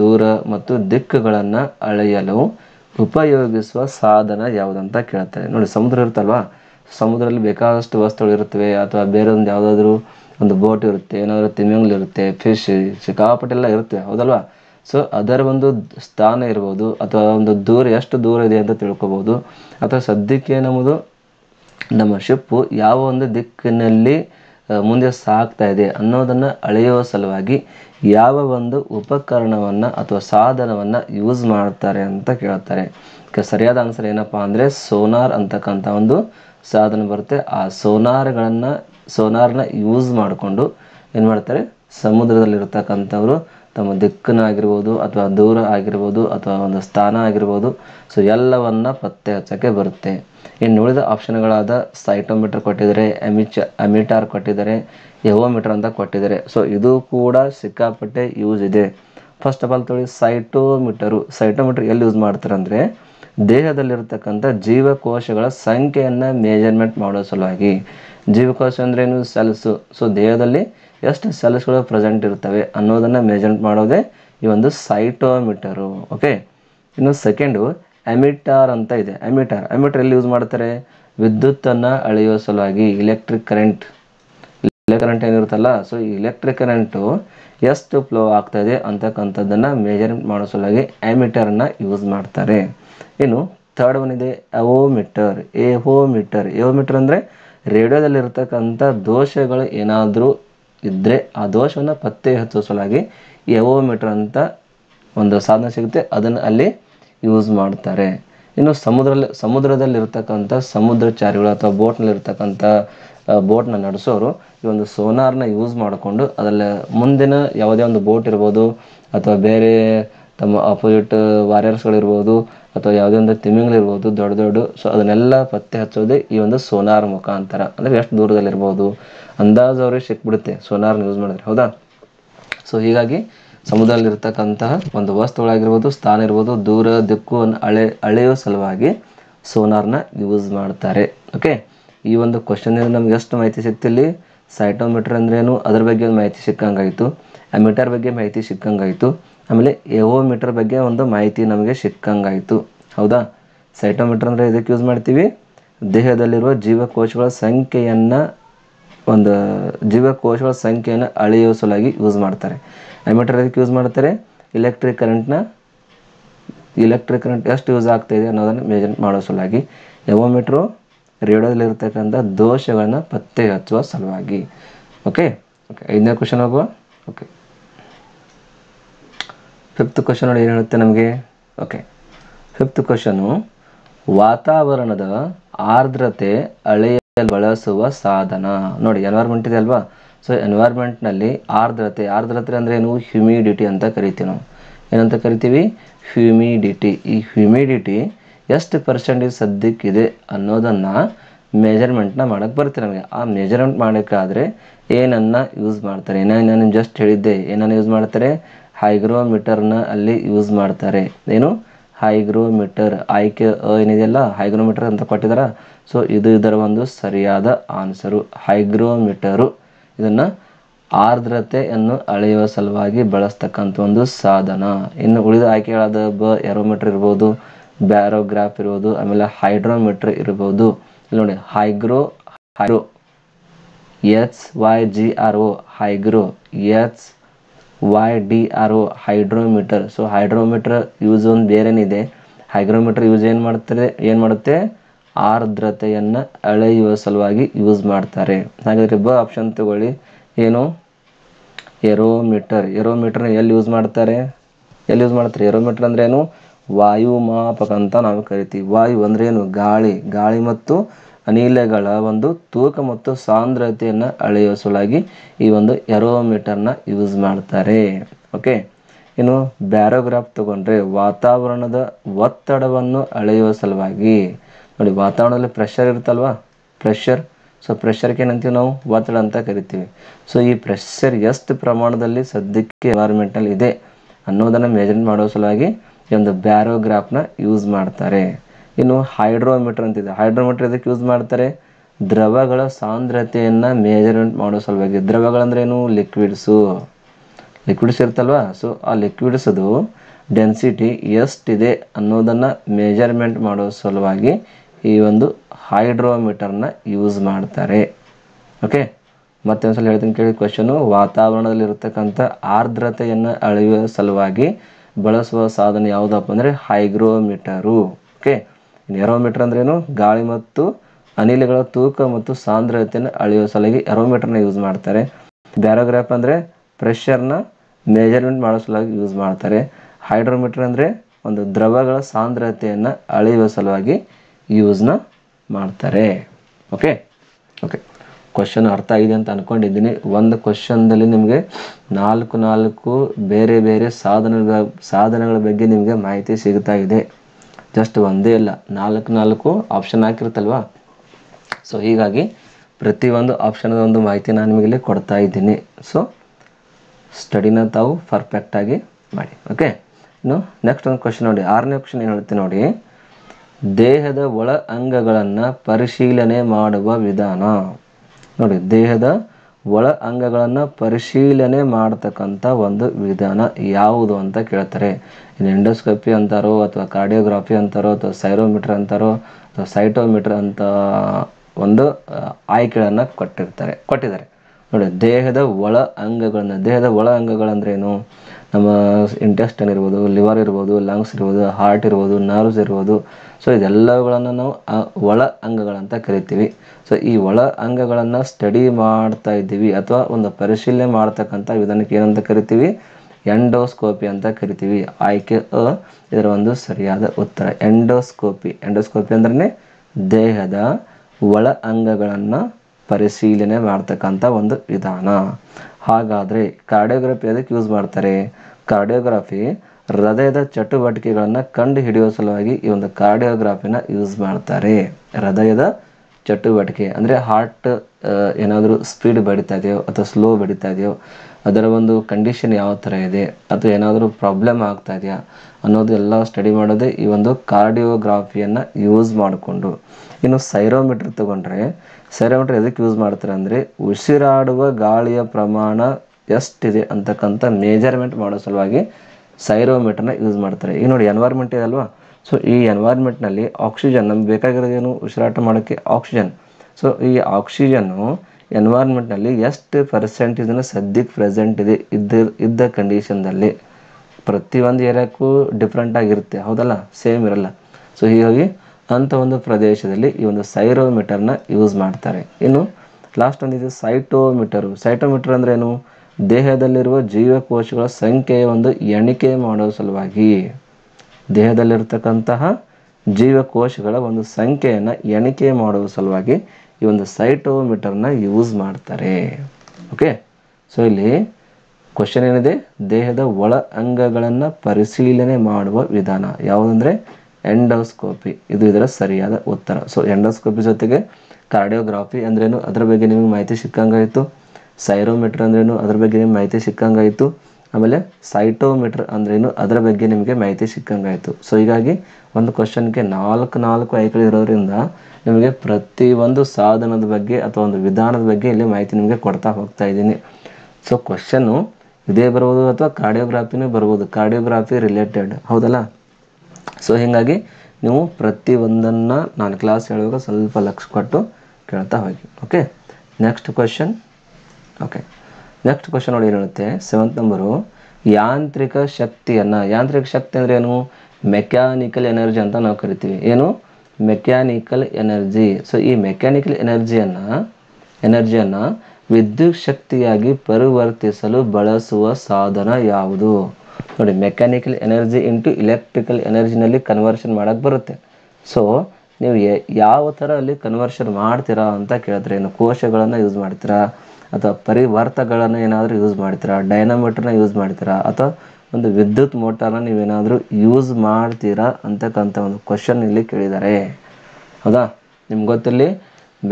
ದೂರ ಮತ್ತು ದಿಕ್ಕುಗಳನ್ನು ಅಳೆಯಲು ಉಪಯೋಗಿಸುವ ಸಾಧನ ಯಾವುದಂತ ಕೇಳ್ತಾರೆ ನೋಡಿ ಸಮುದ್ರ ಇರುತ್ತಲ್ವಾ ಸಮುದ್ರದಲ್ಲಿ ಬೇಕಾದಷ್ಟು ವಸ್ತುಗಳು ಇರುತ್ತವೆ ಅಥವಾ ಬೇರೆ ಒಂದು ಯಾವುದಾದ್ರೂ ಒಂದು ಬೋಟ್ ಇರುತ್ತೆ ಏನಾದರೂ ತಿಮಿಂಗ್ಲು ಇರುತ್ತೆ ಫಿಶ್ ಸಿಕ್ಕಾಪಟ್ಟೆಲ್ಲ ಇರುತ್ತೆ ಹೌದಲ್ವಾ ಸೊ ಅದರ ಒಂದು ಸ್ಥಾನ ಇರ್ಬೋದು ಅಥವಾ ಒಂದು ದೂರ ಎಷ್ಟು ದೂರ ಇದೆ ಅಂತ ತಿಳ್ಕೊಬೋದು ಅಥವಾ ಸದ್ಯಕ್ಕೆ ನಮ್ಮದು ನಮ್ಮ ಶಿಪ್ಪು ಯಾವ ಒಂದು ದಿಕ್ಕಿನಲ್ಲಿ ಮುಂದೆ ಸಾಗ್ತಾ ಇದೆ ಅನ್ನೋದನ್ನು ಅಳೆಯುವ ಸಲುವಾಗಿ ಯಾವ ಒಂದು ಉಪಕರಣವನ್ನು ಅಥವಾ ಸಾಧನವನ್ನು ಯೂಸ್ ಮಾಡ್ತಾರೆ ಅಂತ ಕೇಳ್ತಾರೆ ಸರಿಯಾದ ಆನ್ಸರ್ ಏನಪ್ಪ ಅಂದರೆ ಸೋನಾರ್ ಅಂತಕ್ಕಂಥ ಒಂದು ಸಾಧನ ಬರುತ್ತೆ ಆ ಸೋನಾರ್ಗಳನ್ನು ಸೋನಾರ್ನ ಯೂಸ್ ಮಾಡಿಕೊಂಡು ಏನು ಮಾಡ್ತಾರೆ ಸಮುದ್ರದಲ್ಲಿರ್ತಕ್ಕಂಥವ್ರು ತಮ್ಮ ದಿಕ್ಕನ್ನಾಗಿರ್ಬೋದು ಅಥವಾ ದೂರ ಆಗಿರ್ಬೋದು ಅಥವಾ ಒಂದು ಸ್ಥಾನ ಆಗಿರ್ಬೋದು ಸೊ ಎಲ್ಲವನ್ನು ಪತ್ತೆ ಹಚ್ಚೋಕ್ಕೆ ಬರುತ್ತೆ ಇನ್ನು ಉಳಿದ ಆಪ್ಷನ್ಗಳಾದ ಸೈಟೋಮೀಟರ್ ಕೊಟ್ಟಿದ್ದಾರೆ ಎಮಿಚ ಅಮಿಟಾರ್ ಕೊಟ್ಟಿದ್ದಾರೆ ಎವೋಮೀಟರ್ ಅಂತ ಕೊಟ್ಟಿದ್ದಾರೆ ಸೊ ಇದು ಕೂಡ ಸಿಕ್ಕಾಪಟ್ಟೆ ಯೂಸ್ ಇದೆ ಫಸ್ಟ್ ಆಫ್ ಆಲ್ ತೊಳಿ ಸೈಟೋಮೀಟರು ಸೈಟೋಮೀಟರ್ ಎಲ್ಲಿ ಯೂಸ್ ಮಾಡ್ತಾರೆ ಅಂದರೆ ದೇಹದಲ್ಲಿರತಕ್ಕಂಥ ಜೀವಕೋಶಗಳ ಸಂಖ್ಯೆಯನ್ನು ಮೇಜರ್ಮೆಂಟ್ ಮಾಡೋ ಸಲುವಾಗಿ ಜೀವಕೋಶ ಅಂದ್ರೇನು ಸೆಲ್ಸು ಸೊ ದೇಹದಲ್ಲಿ ಎಷ್ಟು ಸೆಲ್ಸ್ಗಳು ಪ್ರೆಸೆಂಟ್ ಇರ್ತವೆ ಅನ್ನೋದನ್ನು ಮೆಜರ್ಮೆಂಟ್ ಮಾಡೋದೇ ಈ ಒಂದು ಸೈಟೋಮೀಟರು ಓಕೆ ಇನ್ನು ಸೆಕೆಂಡು ಅಮಿಟರ್ ಅಂತ ಇದೆ ಅಮಿಟಾರ್ ಅಮಿಟರ್ ಎಲ್ಲಿ ಯೂಸ್ ಮಾಡ್ತಾರೆ ವಿದ್ಯುತ್ತನ್ನು ಅಳೆಯುವ ಸಲುವಾಗಿ ಇಲೆಕ್ಟ್ರಿಕ್ ಕರೆಂಟ್ ಕರೆಂಟ್ ಏನಿರುತ್ತಲ್ಲ ಸೊ ಇಲೆಕ್ಟ್ರಿಕ್ ಕರೆಂಟು ಎಷ್ಟು ಫ್ಲೋ ಆಗ್ತಾಯಿದೆ ಅಂತಕ್ಕಂಥದ್ದನ್ನು ಮೆಜರ್ಮೆಂಟ್ ಮಾಡೋ ಸಲುವಾಗಿ ಎಮಿಟರನ್ನು ಯೂಸ್ ಮಾಡ್ತಾರೆ ಇನ್ನು ಥರ್ಡ್ ಒನ್ ಇದೆ ಅವೋಮೀಟರ್ ಎಹೋಮೀಟರ್ ಮೀಟರ್ ಅಂದರೆ ರೇಡಿಯೋದಲ್ಲಿ ದೋಷಗಳು ಏನಾದರೂ ಇದ್ದರೆ ಆ ದೋಷವನ್ನು ಪತ್ತೆ ಹಚ್ಚೋ ಸಲುವಾಗಿ ಎವೋಮೀಟರ್ ಅಂತ ಒಂದು ಸಾಧನ ಸಿಗುತ್ತೆ ಅದನ್ನು ಅಲ್ಲಿ ಯೂಸ್ ಮಾಡ್ತಾರೆ ಇನ್ನು ಸಮುದ್ರಲ್ಲಿ ಸಮುದ್ರದಲ್ಲಿರ್ತಕ್ಕಂಥ ಸಮುದ್ರಚಾರಿಗಳು ಅಥವಾ ಬೋಟ್ನಲ್ಲಿರ್ತಕ್ಕಂಥ ಬೋಟ್ನ ನಡೆಸೋರು ಈ ಒಂದು ಸೋನಾರ್ನ ಯೂಸ್ ಮಾಡಿಕೊಂಡು ಅದರಲ್ಲಿ ಮುಂದಿನ ಯಾವುದೇ ಒಂದು ಬೋಟ್ ಇರ್ಬೋದು ಅಥವಾ ಬೇರೆ ತಮ್ಮ ಅಪೋಸಿಟ್ ವಾರಿಯರ್ಸ್ಗಳಿರ್ಬೋದು ಅಥವಾ ಯಾವುದೇ ಒಂದು ತಿಮಿಂಗ್ಗಳಿರ್ಬೋದು ದೊಡ್ಡ ದೊಡ್ಡ ಸೊ ಅದನ್ನೆಲ್ಲ ಪತ್ತೆ ಹಚ್ಚೋದೇ ಈ ಒಂದು ಸೋನಾರ್ ಮುಖಾಂತರ ಅಂದರೆ ಎಷ್ಟು ದೂರದಲ್ಲಿರ್ಬೋದು ಅಂದಾಜು ಅವರೇ ಸಿಕ್ಬಿಡುತ್ತೆ ಸೋನಾರ್ನ ಯೂಸ್ ಮಾಡಿದ್ರೆ ಹೌದಾ ಸೊ ಹೀಗಾಗಿ ಸಮುದ್ರದಲ್ಲಿರ್ತಕ್ಕಂತಹ ಒಂದು ವಸ್ತುಗಳಾಗಿರ್ಬೋದು ಸ್ಥಾನ ಇರ್ಬೋದು ದೂರ ದಿಕ್ಕು ಅಳೆ ಅಳೆಯೋ ಸಲುವಾಗಿ ಸೋನಾರ್ನ ಯೂಸ್ ಮಾಡ್ತಾರೆ ಓಕೆ ಈ ಒಂದು ಕ್ವಶನಿಂದ ನಮ್ಗೆ ಎಷ್ಟು ಮಾಹಿತಿ ಸಿಕ್ತಿಲ್ಲಿ ಸೈಟೋಮೀಟರ್ ಅಂದ್ರೇನು ಅದ್ರ ಬಗ್ಗೆ ಒಂದು ಮಾಹಿತಿ ಸಿಕ್ಕಂಗಾಯಿತು ಮೀಟರ್ ಬಗ್ಗೆ ಮಾಹಿತಿ ಸಿಕ್ಕಂಗಾಯಿತು ಆಮೇಲೆ ಮೀಟರ್ ಬಗ್ಗೆ ಒಂದು ಮಾಹಿತಿ ನಮಗೆ ಸಿಕ್ಕಂಗಾಯಿತು ಹೌದಾ ಸೈಟೋಮೀಟರ್ ಅಂದರೆ ಇದಕ್ಕೆ ಯೂಸ್ ಮಾಡ್ತೀವಿ ದೇಹದಲ್ಲಿರುವ ಜೀವಕೋಶಗಳ ಸಂಖ್ಯೆಯನ್ನು ಒಂದು ಜೀವಕೋಶಗಳ ಸಂಖ್ಯೆಯನ್ನು ಅಳೆಯುವ ಸಲಾಗಿ ಯೂಸ್ ಮಾಡ್ತಾರೆ ಎಮಿಟರ್ ಅದಕ್ಕೆ ಯೂಸ್ ಮಾಡ್ತಾರೆ ಎಲೆಕ್ಟ್ರಿಕ್ ಕರೆಂಟ್ನ ಇಲೆಕ್ಟ್ರಿಕ್ ಕರೆಂಟ್ ಎಷ್ಟು ಯೂಸ್ ಆಗ್ತಾಯಿದೆ ಅನ್ನೋದನ್ನು ಮೇಜರ್ ಮಾಡೋ ಸಲುವಾಗಿ ಎವೋಮೀಟ್ರು ರೇಡಿಯೋದಲ್ಲಿರ್ತಕ್ಕಂಥ ದೋಷಗಳನ್ನ ಪತ್ತೆ ಹಚ್ಚುವ ಸಲುವಾಗಿ ಓಕೆ ಓಕೆ ಐದನೇ ಕ್ವಶನ್ ಹೋಗುವ ಓಕೆ ಫಿಫ್ತ್ ಕ್ವಶನ್ ನೋಡಿ ಏನು ಹೇಳುತ್ತೆ ನಮಗೆ ಓಕೆ ಫಿಫ್ತ್ ಕ್ವಶನು ವಾತಾವರಣದ ಆರ್ದ್ರತೆ ಅಳೆಯ ಬಳಸುವ ಸಾಧನ ನೋಡಿ ಎನ್ವೈರ್ಮೆಂಟ್ ಇದೆ ಅಲ್ವಾ ಸೊ ಎನ್ವೈರ್ಮೆಂಟ್ನಲ್ಲಿ ಆರ್ದ್ರತೆ ಆರ್ದ್ರತೆ ಅಂದರೆ ಏನು ಹ್ಯುಮಿಡಿಟಿ ಅಂತ ಕರಿತೀವಿ ನಾವು ಏನಂತ ಕರಿತೀವಿ ಹ್ಯುಮಿಡಿಟಿ ಈ ಹ್ಯುಮಿಡಿಟಿ ಎಷ್ಟು ಪರ್ಸೆಂಟೇಜ್ ಸದ್ಯಕ್ಕಿದೆ ಅನ್ನೋದನ್ನು ಮೆಜರ್ಮೆಂಟ್ನ ಮಾಡೋಕ್ಕೆ ಬರುತ್ತೆ ನಮಗೆ ಆ ಮೆಜರ್ಮೆಂಟ್ ಮಾಡೋಕ್ಕಾದರೆ ಏನನ್ನು ಯೂಸ್ ಮಾಡ್ತಾರೆ ಏನೋ ನಾನು ಜಸ್ಟ್ ಹೇಳಿದ್ದೆ ಏನನ್ನ ಯೂಸ್ ಮಾಡ್ತಾರೆ ಹೈಗ್ರೋಮೀಟರ್ನ ಅಲ್ಲಿ ಯೂಸ್ ಮಾಡ್ತಾರೆ ಏನು ಹೈಗ್ರೋಮೀಟರ್ ಆಯ್ಕೆ ಏನಿದೆಯಲ್ಲ ಹೈಗ್ರೋಮೀಟರ್ ಅಂತ ಕೊಟ್ಟಿದ್ದಾರೆ ಸೊ ಇದು ಇದರ ಒಂದು ಸರಿಯಾದ ಆನ್ಸರು ಹೈಗ್ರೋಮೀಟರು ಇದನ್ನು ಆರ್ದ್ರತೆಯನ್ನು ಅಳೆಯುವ ಸಲುವಾಗಿ ಬಳಸ್ತಕ್ಕಂಥ ಒಂದು ಸಾಧನ ಇನ್ನು ಉಳಿದ ಆಯ್ಕೆಗಳಾದ ಬ ಎರೋಮೀಟರ್ ಇರ್ಬೋದು ಬ್ಯಾರೋಗ್ರಾಫ್ ಇರ್ಬೋದು ಆಮೇಲೆ ಹೈಡ್ರೋಮೀಟರ್ ಇರ್ಬೋದು ಇಲ್ಲಿ ನೋಡಿ hygro hydro H Y G R O hygro H Y D R O hydrometer so hydrometer use ಒಂದು ಬೇರೆನಿದೆ ಹೈಡ್ರೋಮೀಟರ್ ಯೂಸ್ ಏನು ಮಾಡ್ತಾರೆ ಏನು ಮಾಡುತ್ತೆ ಆರ್ದ್ರತೆಯನ್ನು ಅಳೆಯುವ ಸಲುವಾಗಿ ಯೂಸ್ ಮಾಡ್ತಾರೆ ಹಾಗಾದರೆ ಬ ಆಪ್ಷನ್ ತಗೊಳ್ಳಿ ಏನು ಎರೋಮೀಟರ್ ಎರೋಮೀಟರ್ನ ಎಲ್ಲಿ ಯೂಸ್ ಮಾಡ್ತಾರೆ ಎಲ್ಲಿ ಯೂಸ್ ಮಾಡ್ತಾರೆ ಎರೋಮೀಟರ್ ಅಂದ್ರೆ ಏನು ವಾಯು ಮಾಪಕ ಅಂತ ನಾವು ಕರಿತೀವಿ ವಾಯು ಅಂದರೆ ಏನು ಗಾಳಿ ಗಾಳಿ ಮತ್ತು ಅನಿಲಗಳ ಒಂದು ತೂಕ ಮತ್ತು ಸಾಂದ್ರತೆಯನ್ನು ಅಳೆಯುವ ಸಲುವಾಗಿ ಈ ಒಂದು ಎರೋಮೀಟರ್ನ ಯೂಸ್ ಮಾಡ್ತಾರೆ ಓಕೆ ಇನ್ನು ಬ್ಯಾರೋಗ್ರಾಫ್ ತಗೊಂಡ್ರೆ ವಾತಾವರಣದ ಒತ್ತಡವನ್ನು ಅಳೆಯುವ ಸಲುವಾಗಿ ನೋಡಿ ವಾತಾವರಣದಲ್ಲಿ ಪ್ರೆಷರ್ ಇರುತ್ತಲ್ವಾ ಪ್ರೆಷರ್ ಸೊ ಪ್ರೆಷರ್ಗೆ ಏನಂತೀವಿ ನಾವು ಒತ್ತಡ ಅಂತ ಕರಿತೀವಿ ಸೊ ಈ ಪ್ರೆಷರ್ ಎಷ್ಟು ಪ್ರಮಾಣದಲ್ಲಿ ಸದ್ಯಕ್ಕೆ ಎನ್ವೈರ್ಮೆಂಟಲ್ಲಿ ಇದೆ ಅನ್ನೋದನ್ನು ಮೆಜರ್ ಮಾಡೋ ಸಲುವಾಗಿ ಈ ಒಂದು ಬ್ಯಾರೋಗ್ರಾಫ್ನ ಯೂಸ್ ಮಾಡ್ತಾರೆ ಇನ್ನು ಹೈಡ್ರೋಮೀಟರ್ ಅಂತಿದೆ ಹೈಡ್ರೋಮೀಟರ್ ಇದಕ್ಕೆ ಯೂಸ್ ಮಾಡ್ತಾರೆ ದ್ರವಗಳ ಸಾಂದ್ರತೆಯನ್ನು ಮೇಜರ್ಮೆಂಟ್ ಮಾಡೋ ಸಲುವಾಗಿ ದ್ರವಗಳಂದ್ರೇನು ಲಿಕ್ವಿಡ್ಸು ಲಿಕ್ವಿಡ್ಸ್ ಇರ್ತಲ್ವಾ ಸೊ ಆ ಲಿಕ್ವಿಡ್ಸದು ಡೆನ್ಸಿಟಿ ಎಷ್ಟಿದೆ ಅನ್ನೋದನ್ನು ಮೇಜರ್ಮೆಂಟ್ ಮಾಡೋ ಸಲುವಾಗಿ ಈ ಒಂದು ಹೈಡ್ರೋಮೀಟರ್ನ ಯೂಸ್ ಮಾಡ್ತಾರೆ ಓಕೆ ಮತ್ತೆ ಒಂದ್ಸಲ ಹೇಳ್ತೀನಿ ಕೇಳಿ ಕ್ವಶನು ಇರತಕ್ಕಂಥ ಆರ್ದ್ರತೆಯನ್ನು ಅಳೆಯುವ ಸಲುವಾಗಿ ಬಳಸುವ ಸಾಧನ ಯಾವುದಪ್ಪ ಅಂದರೆ ಹೈಗ್ರೋಮೀಟರು ಓಕೆ ಎರೋಮೀಟರ್ ಅಂದ್ರೇನು ಗಾಳಿ ಮತ್ತು ಅನಿಲಗಳ ತೂಕ ಮತ್ತು ಸಾಂದ್ರತೆಯನ್ನು ಅಳೆಯುವ ಸಲುವಾಗಿ ಎರೋಮೀಟರ್ನ ಯೂಸ್ ಮಾಡ್ತಾರೆ ಬ್ಯಾರೋಗ್ರಾಫ್ ಅಂದರೆ ಪ್ರೆಷರ್ನ ಮೆಜರ್ಮೆಂಟ್ ಮಾಡೋ ಸಲುವಾಗಿ ಯೂಸ್ ಮಾಡ್ತಾರೆ ಹೈಡ್ರೋಮೀಟರ್ ಅಂದರೆ ಒಂದು ದ್ರವಗಳ ಸಾಂದ್ರತೆಯನ್ನು ಅಳೆಯುವ ಸಲುವಾಗಿ ಯೂಸ್ನ ಮಾಡ್ತಾರೆ ಓಕೆ ಓಕೆ ಕ್ವಶನ್ ಅರ್ಥ ಆಗಿದೆ ಅಂತ ಅಂದ್ಕೊಂಡಿದ್ದೀನಿ ಒಂದು ಕ್ವಶನ್ದಲ್ಲಿ ನಿಮಗೆ ನಾಲ್ಕು ನಾಲ್ಕು ಬೇರೆ ಬೇರೆ ಸಾಧನಗಳ ಸಾಧನಗಳ ಬಗ್ಗೆ ನಿಮಗೆ ಮಾಹಿತಿ ಸಿಗ್ತಾ ಇದೆ ಜಸ್ಟ್ ಒಂದೇ ಇಲ್ಲ ನಾಲ್ಕು ನಾಲ್ಕು ಆಪ್ಷನ್ ಹಾಕಿರುತ್ತಲ್ವಾ ಸೊ ಹೀಗಾಗಿ ಪ್ರತಿಯೊಂದು ಆಪ್ಷನ್ದ ಒಂದು ಮಾಹಿತಿ ನಾನು ನಿಮಗೆ ಇಲ್ಲಿ ಕೊಡ್ತಾ ಇದ್ದೀನಿ ಸೊ ಸ್ಟಡಿನ ತಾವು ಪರ್ಫೆಕ್ಟಾಗಿ ಮಾಡಿ ಓಕೆ ಇನ್ನು ನೆಕ್ಸ್ಟ್ ಒಂದು ಕ್ವಶನ್ ನೋಡಿ ಆರನೇ ಕ್ವಶನ್ ಏನು ಹೇಳ್ತೀನಿ ನೋಡಿ ದೇಹದ ಒಳ ಅಂಗಗಳನ್ನು ಪರಿಶೀಲನೆ ಮಾಡುವ ವಿಧಾನ ನೋಡಿ ದೇಹದ ಒಳ ಅಂಗಗಳನ್ನು ಪರಿಶೀಲನೆ ಮಾಡ್ತಕ್ಕಂಥ ಒಂದು ವಿಧಾನ ಯಾವುದು ಅಂತ ಕೇಳ್ತಾರೆ ಎಂಡೋಸ್ಕೋಪಿ ಅಂತಾರೋ ಅಥವಾ ಕಾರ್ಡಿಯೋಗ್ರಾಫಿ ಅಂತಾರೋ ಅಥವಾ ಸೈರೋಮೀಟ್ರ್ ಅಂತಾರೋ ಅಥವಾ ಸೈಟೋಮೀಟ್ರ್ ಅಂತ ಒಂದು ಆಯ್ಕೆಗಳನ್ನು ಕೊಟ್ಟಿರ್ತಾರೆ ಕೊಟ್ಟಿದ್ದಾರೆ ನೋಡಿ ದೇಹದ ಒಳ ಅಂಗಗಳನ್ನು ದೇಹದ ಒಳ ಅಂಗಗಳಂದ್ರೇನು ನಮ್ಮ ಇಂಟೆಸ್ಟನ್ ಇರ್ಬೋದು ಲಿವರ್ ಇರ್ಬೋದು ಲಂಗ್ಸ್ ಇರ್ಬೋದು ಹಾರ್ಟ್ ಇರ್ಬೋದು ನರ್ವ್ಸ್ ಇರ್ಬೋದು ಸೊ ಇದೆಲ್ಲವುಗಳನ್ನು ನಾವು ಒಳ ಅಂಗಗಳಂತ ಕರಿತೀವಿ ಸೊ ಈ ಒಳ ಅಂಗಗಳನ್ನು ಸ್ಟಡಿ ಮಾಡ್ತಾ ಇದ್ದೀವಿ ಅಥವಾ ಒಂದು ಪರಿಶೀಲನೆ ಮಾಡ್ತಕ್ಕಂಥ ವಿಧಾನಕ್ಕೆ ಏನಂತ ಕರಿತೀವಿ ಎಂಡೋಸ್ಕೋಪಿ ಅಂತ ಕರಿತೀವಿ ಆಯ್ಕೆ ಅ ಇದರ ಒಂದು ಸರಿಯಾದ ಉತ್ತರ ಎಂಡೋಸ್ಕೋಪಿ ಎಂಡೋಸ್ಕೋಪಿ ಅಂದ್ರೆ ದೇಹದ ಒಳ ಅಂಗಗಳನ್ನು ಪರಿಶೀಲನೆ ಮಾಡ್ತಕ್ಕಂಥ ಒಂದು ವಿಧಾನ ಹಾಗಾದರೆ ಕಾರ್ಡಿಯೋಗ್ರಫಿ ಅದಕ್ಕೆ ಯೂಸ್ ಮಾಡ್ತಾರೆ ಕಾರ್ಡಿಯೋಗ್ರಫಿ ಹೃದಯದ ಚಟುವಟಿಕೆಗಳನ್ನು ಕಂಡು ಹಿಡಿಯುವ ಸಲುವಾಗಿ ಈ ಒಂದು ಕಾರ್ಡಿಯೋಗ್ರಫಿನ ಯೂಸ್ ಮಾಡ್ತಾರೆ ಹೃದಯದ ಚಟುವಟಿಕೆ ಅಂದರೆ ಹಾರ್ಟ್ ಏನಾದರೂ ಸ್ಪೀಡ್ ಬಡಿತಾ ಇದೆಯೋ ಅಥವಾ ಸ್ಲೋ ಬಡಿತಾ ಇದೆಯೋ ಅದರ ಒಂದು ಕಂಡೀಷನ್ ಯಾವ ಥರ ಇದೆ ಅಥವಾ ಏನಾದರೂ ಪ್ರಾಬ್ಲಮ್ ಆಗ್ತಾ ಇದೆಯಾ ಅನ್ನೋದು ಎಲ್ಲ ಸ್ಟಡಿ ಮಾಡೋದೇ ಈ ಒಂದು ಕಾರ್ಡಿಯೋಗ್ರಾಫಿಯನ್ನು ಯೂಸ್ ಮಾಡಿಕೊಂಡು ಇನ್ನು ಸೈರೋಮೀಟ್ರ್ ತಗೊಂಡ್ರೆ ಸೆರೋಮೀಟರ್ ಎದಕ್ಕೆ ಯೂಸ್ ಮಾಡ್ತಾರೆ ಅಂದರೆ ಉಸಿರಾಡುವ ಗಾಳಿಯ ಪ್ರಮಾಣ ಎಷ್ಟಿದೆ ಅಂತಕ್ಕಂಥ ಮೇಜರ್ಮೆಂಟ್ ಮಾಡೋ ಸಲುವಾಗಿ ಸೈರೋಮೀಟರ್ನ ಯೂಸ್ ಮಾಡ್ತಾರೆ ಈಗ ನೋಡಿ ಎನ್ವೈರ್ಮೆಂಟ್ ಇದೆ ಅಲ್ವಾ ಸೊ ಈ ಎನ್ವೈರ್ಮೆಂಟ್ನಲ್ಲಿ ಆಕ್ಸಿಜನ್ ನಮ್ಗೆ ಬೇಕಾಗಿರೋದೇನು ಉಸಿರಾಟ ಮಾಡೋಕ್ಕೆ ಆಕ್ಸಿಜನ್ ಸೊ ಈ ಆಕ್ಸಿಜನ್ನು ಎನ್ವೈರ್ಮೆಂಟ್ನಲ್ಲಿ ಎಷ್ಟು ಪರ್ಸೆಂಟೇಜನ್ನು ಸದ್ಯಕ್ಕೆ ಪ್ರೆಸೆಂಟ್ ಇದೆ ಇದ್ದ ಇದ್ದ ಕಂಡೀಷನ್ದಲ್ಲಿ ಪ್ರತಿಯೊಂದು ಏರಿಯಾಕ್ಕೂ ಡಿಫ್ರೆಂಟ್ ಆಗಿರುತ್ತೆ ಹೌದಲ್ಲ ಸೇಮ್ ಇರಲ್ಲ ಸೊ ಹೀಗಾಗಿ ಅಂಥ ಒಂದು ಪ್ರದೇಶದಲ್ಲಿ ಈ ಒಂದು ಸೈರೋಮೀಟರ್ನ ಯೂಸ್ ಮಾಡ್ತಾರೆ ಇನ್ನು ಲಾಸ್ಟ್ ಒಂದು ಇದು ಸೈಟೋಮೀಟರು ಸೈಟೋಮೀಟರ್ ಅಂದ್ರೆ ಏನು ದೇಹದಲ್ಲಿರುವ ಜೀವಕೋಶಗಳ ಸಂಖ್ಯೆಯ ಒಂದು ಎಣಿಕೆ ಮಾಡೋ ಸಲುವಾಗಿ ದೇಹದಲ್ಲಿರ್ತಕ್ಕಂತಹ ಜೀವಕೋಶಗಳ ಒಂದು ಸಂಖ್ಯೆಯನ್ನು ಎಣಿಕೆ ಮಾಡುವ ಸಲುವಾಗಿ ಈ ಒಂದು ಸೈಟೋಮೀಟರ್ನ ಯೂಸ್ ಮಾಡ್ತಾರೆ ಓಕೆ ಸೊ ಇಲ್ಲಿ ಕ್ವಶನ್ ಏನಿದೆ ದೇಹದ ಒಳ ಅಂಗಗಳನ್ನು ಪರಿಶೀಲನೆ ಮಾಡುವ ವಿಧಾನ ಯಾವುದಂದರೆ ಎಂಡೋಸ್ಕೋಪಿ ಇದು ಇದರ ಸರಿಯಾದ ಉತ್ತರ ಸೊ ಎಂಡೋಸ್ಕೋಪಿ ಜೊತೆಗೆ ಕಾರ್ಡಿಯೋಗ್ರಾಫಿ ಅಂದ್ರೇನು ಅದರ ಬಗ್ಗೆ ನಿಮಗೆ ಮಾಹಿತಿ ಸಿಕ್ಕಂಗಾಯಿತು ಸೈರೋಮೀಟರ್ ಅಂದ್ರೇನು ಅದ್ರ ಬಗ್ಗೆ ನಿಮ್ಗೆ ಮಾಹಿತಿ ಸಿಕ್ಕಂಗಾಯಿತು ಆಮೇಲೆ ಸೈಟೋಮೀಟರ್ ಅಂದ್ರೇನು ಅದರ ಬಗ್ಗೆ ನಿಮಗೆ ಮಾಹಿತಿ ಸಿಕ್ಕಂಗಾಯಿತು ಸೊ ಹೀಗಾಗಿ ಒಂದು ಕ್ವಶನ್ಗೆ ನಾಲ್ಕು ನಾಲ್ಕು ಆಯ್ಕೆ ಇರೋದ್ರಿಂದ ನಿಮಗೆ ಪ್ರತಿಯೊಂದು ಸಾಧನದ ಬಗ್ಗೆ ಅಥವಾ ಒಂದು ವಿಧಾನದ ಬಗ್ಗೆ ಇಲ್ಲಿ ಮಾಹಿತಿ ನಿಮಗೆ ಕೊಡ್ತಾ ಹೋಗ್ತಾ ಇದ್ದೀನಿ ಸೊ ಕ್ವಶನ್ನು ಇದೇ ಬರ್ಬೋದು ಅಥವಾ ಕಾರ್ಡಿಯೋಗ್ರಾಫಿನೂ ಬರ್ಬೋದು ಕಾರ್ಡಿಯೋಗ್ರಾಫಿ ರಿಲೇಟೆಡ್ ಹೌದಲ್ಲ ಸೊ ಹೀಗಾಗಿ ನೀವು ಒಂದನ್ನು ನಾನು ಕ್ಲಾಸ್ ಹೇಳುವಾಗ ಸ್ವಲ್ಪ ಲಕ್ಷ ಕೊಟ್ಟು ಕೇಳ್ತಾ ಹೋಗಿ okay next question okay next question ನೋಡಿ ಏನು ಹೇಳುತ್ತೆ ಸೆವೆಂತ್ ನಂಬರು ಯಾಂತ್ರಿಕ ಶಕ್ತಿಯನ್ನು ಯಾಂತ್ರಿಕ ಶಕ್ತಿ ಅಂದರೆ ಏನು ಮೆಕ್ಯಾನಿಕಲ್ ಎನರ್ಜಿ ಅಂತ ನಾವು ಕರಿತೀವಿ ಏನು ಮೆಕ್ಯಾನಿಕಲ್ ಎನರ್ಜಿ ಸೊ ಈ ಮೆಕ್ಯಾನಿಕಲ್ ಎನರ್ಜಿಯನ್ನು ಎನರ್ಜಿಯನ್ನು ವಿದ್ಯುತ್ ಶಕ್ತಿಯಾಗಿ ಪರಿವರ್ತಿಸಲು ಬಳಸುವ ಸಾಧನ ಯಾವುದು ನೋಡಿ ಮೆಕ್ಯಾನಿಕಲ್ ಎನರ್ಜಿ ಇಂಟು ಇಲೆಕ್ಟ್ರಿಕಲ್ ಎನರ್ಜಿನಲ್ಲಿ ಕನ್ವರ್ಷನ್ ಮಾಡೋಕ್ಕೆ ಬರುತ್ತೆ ಸೊ ನೀವು ಯಾವ ಥರ ಅಲ್ಲಿ ಕನ್ವರ್ಷನ್ ಮಾಡ್ತೀರಾ ಅಂತ ಕೇಳಿದ್ರೆ ಏನು ಕೋಶಗಳನ್ನು ಯೂಸ್ ಮಾಡ್ತೀರಾ ಅಥವಾ ಪರಿವರ್ತಗಳನ್ನು ಏನಾದರೂ ಯೂಸ್ ಮಾಡ್ತೀರಾ ಡೈನಮೀಟ್ರನ್ನ ಯೂಸ್ ಮಾಡ್ತೀರಾ ಅಥವಾ ಒಂದು ವಿದ್ಯುತ್ ಮೋಟಾರ್ನ ನೀವೇನಾದರೂ ಯೂಸ್ ಮಾಡ್ತೀರಾ ಅಂತಕ್ಕಂಥ ಒಂದು ಕ್ವಶನ್ ಇಲ್ಲಿ ಕೇಳಿದ್ದಾರೆ ಹೌದಾ ನಿಮ್ಗೆ ಗೊತ್ತಿರಲಿ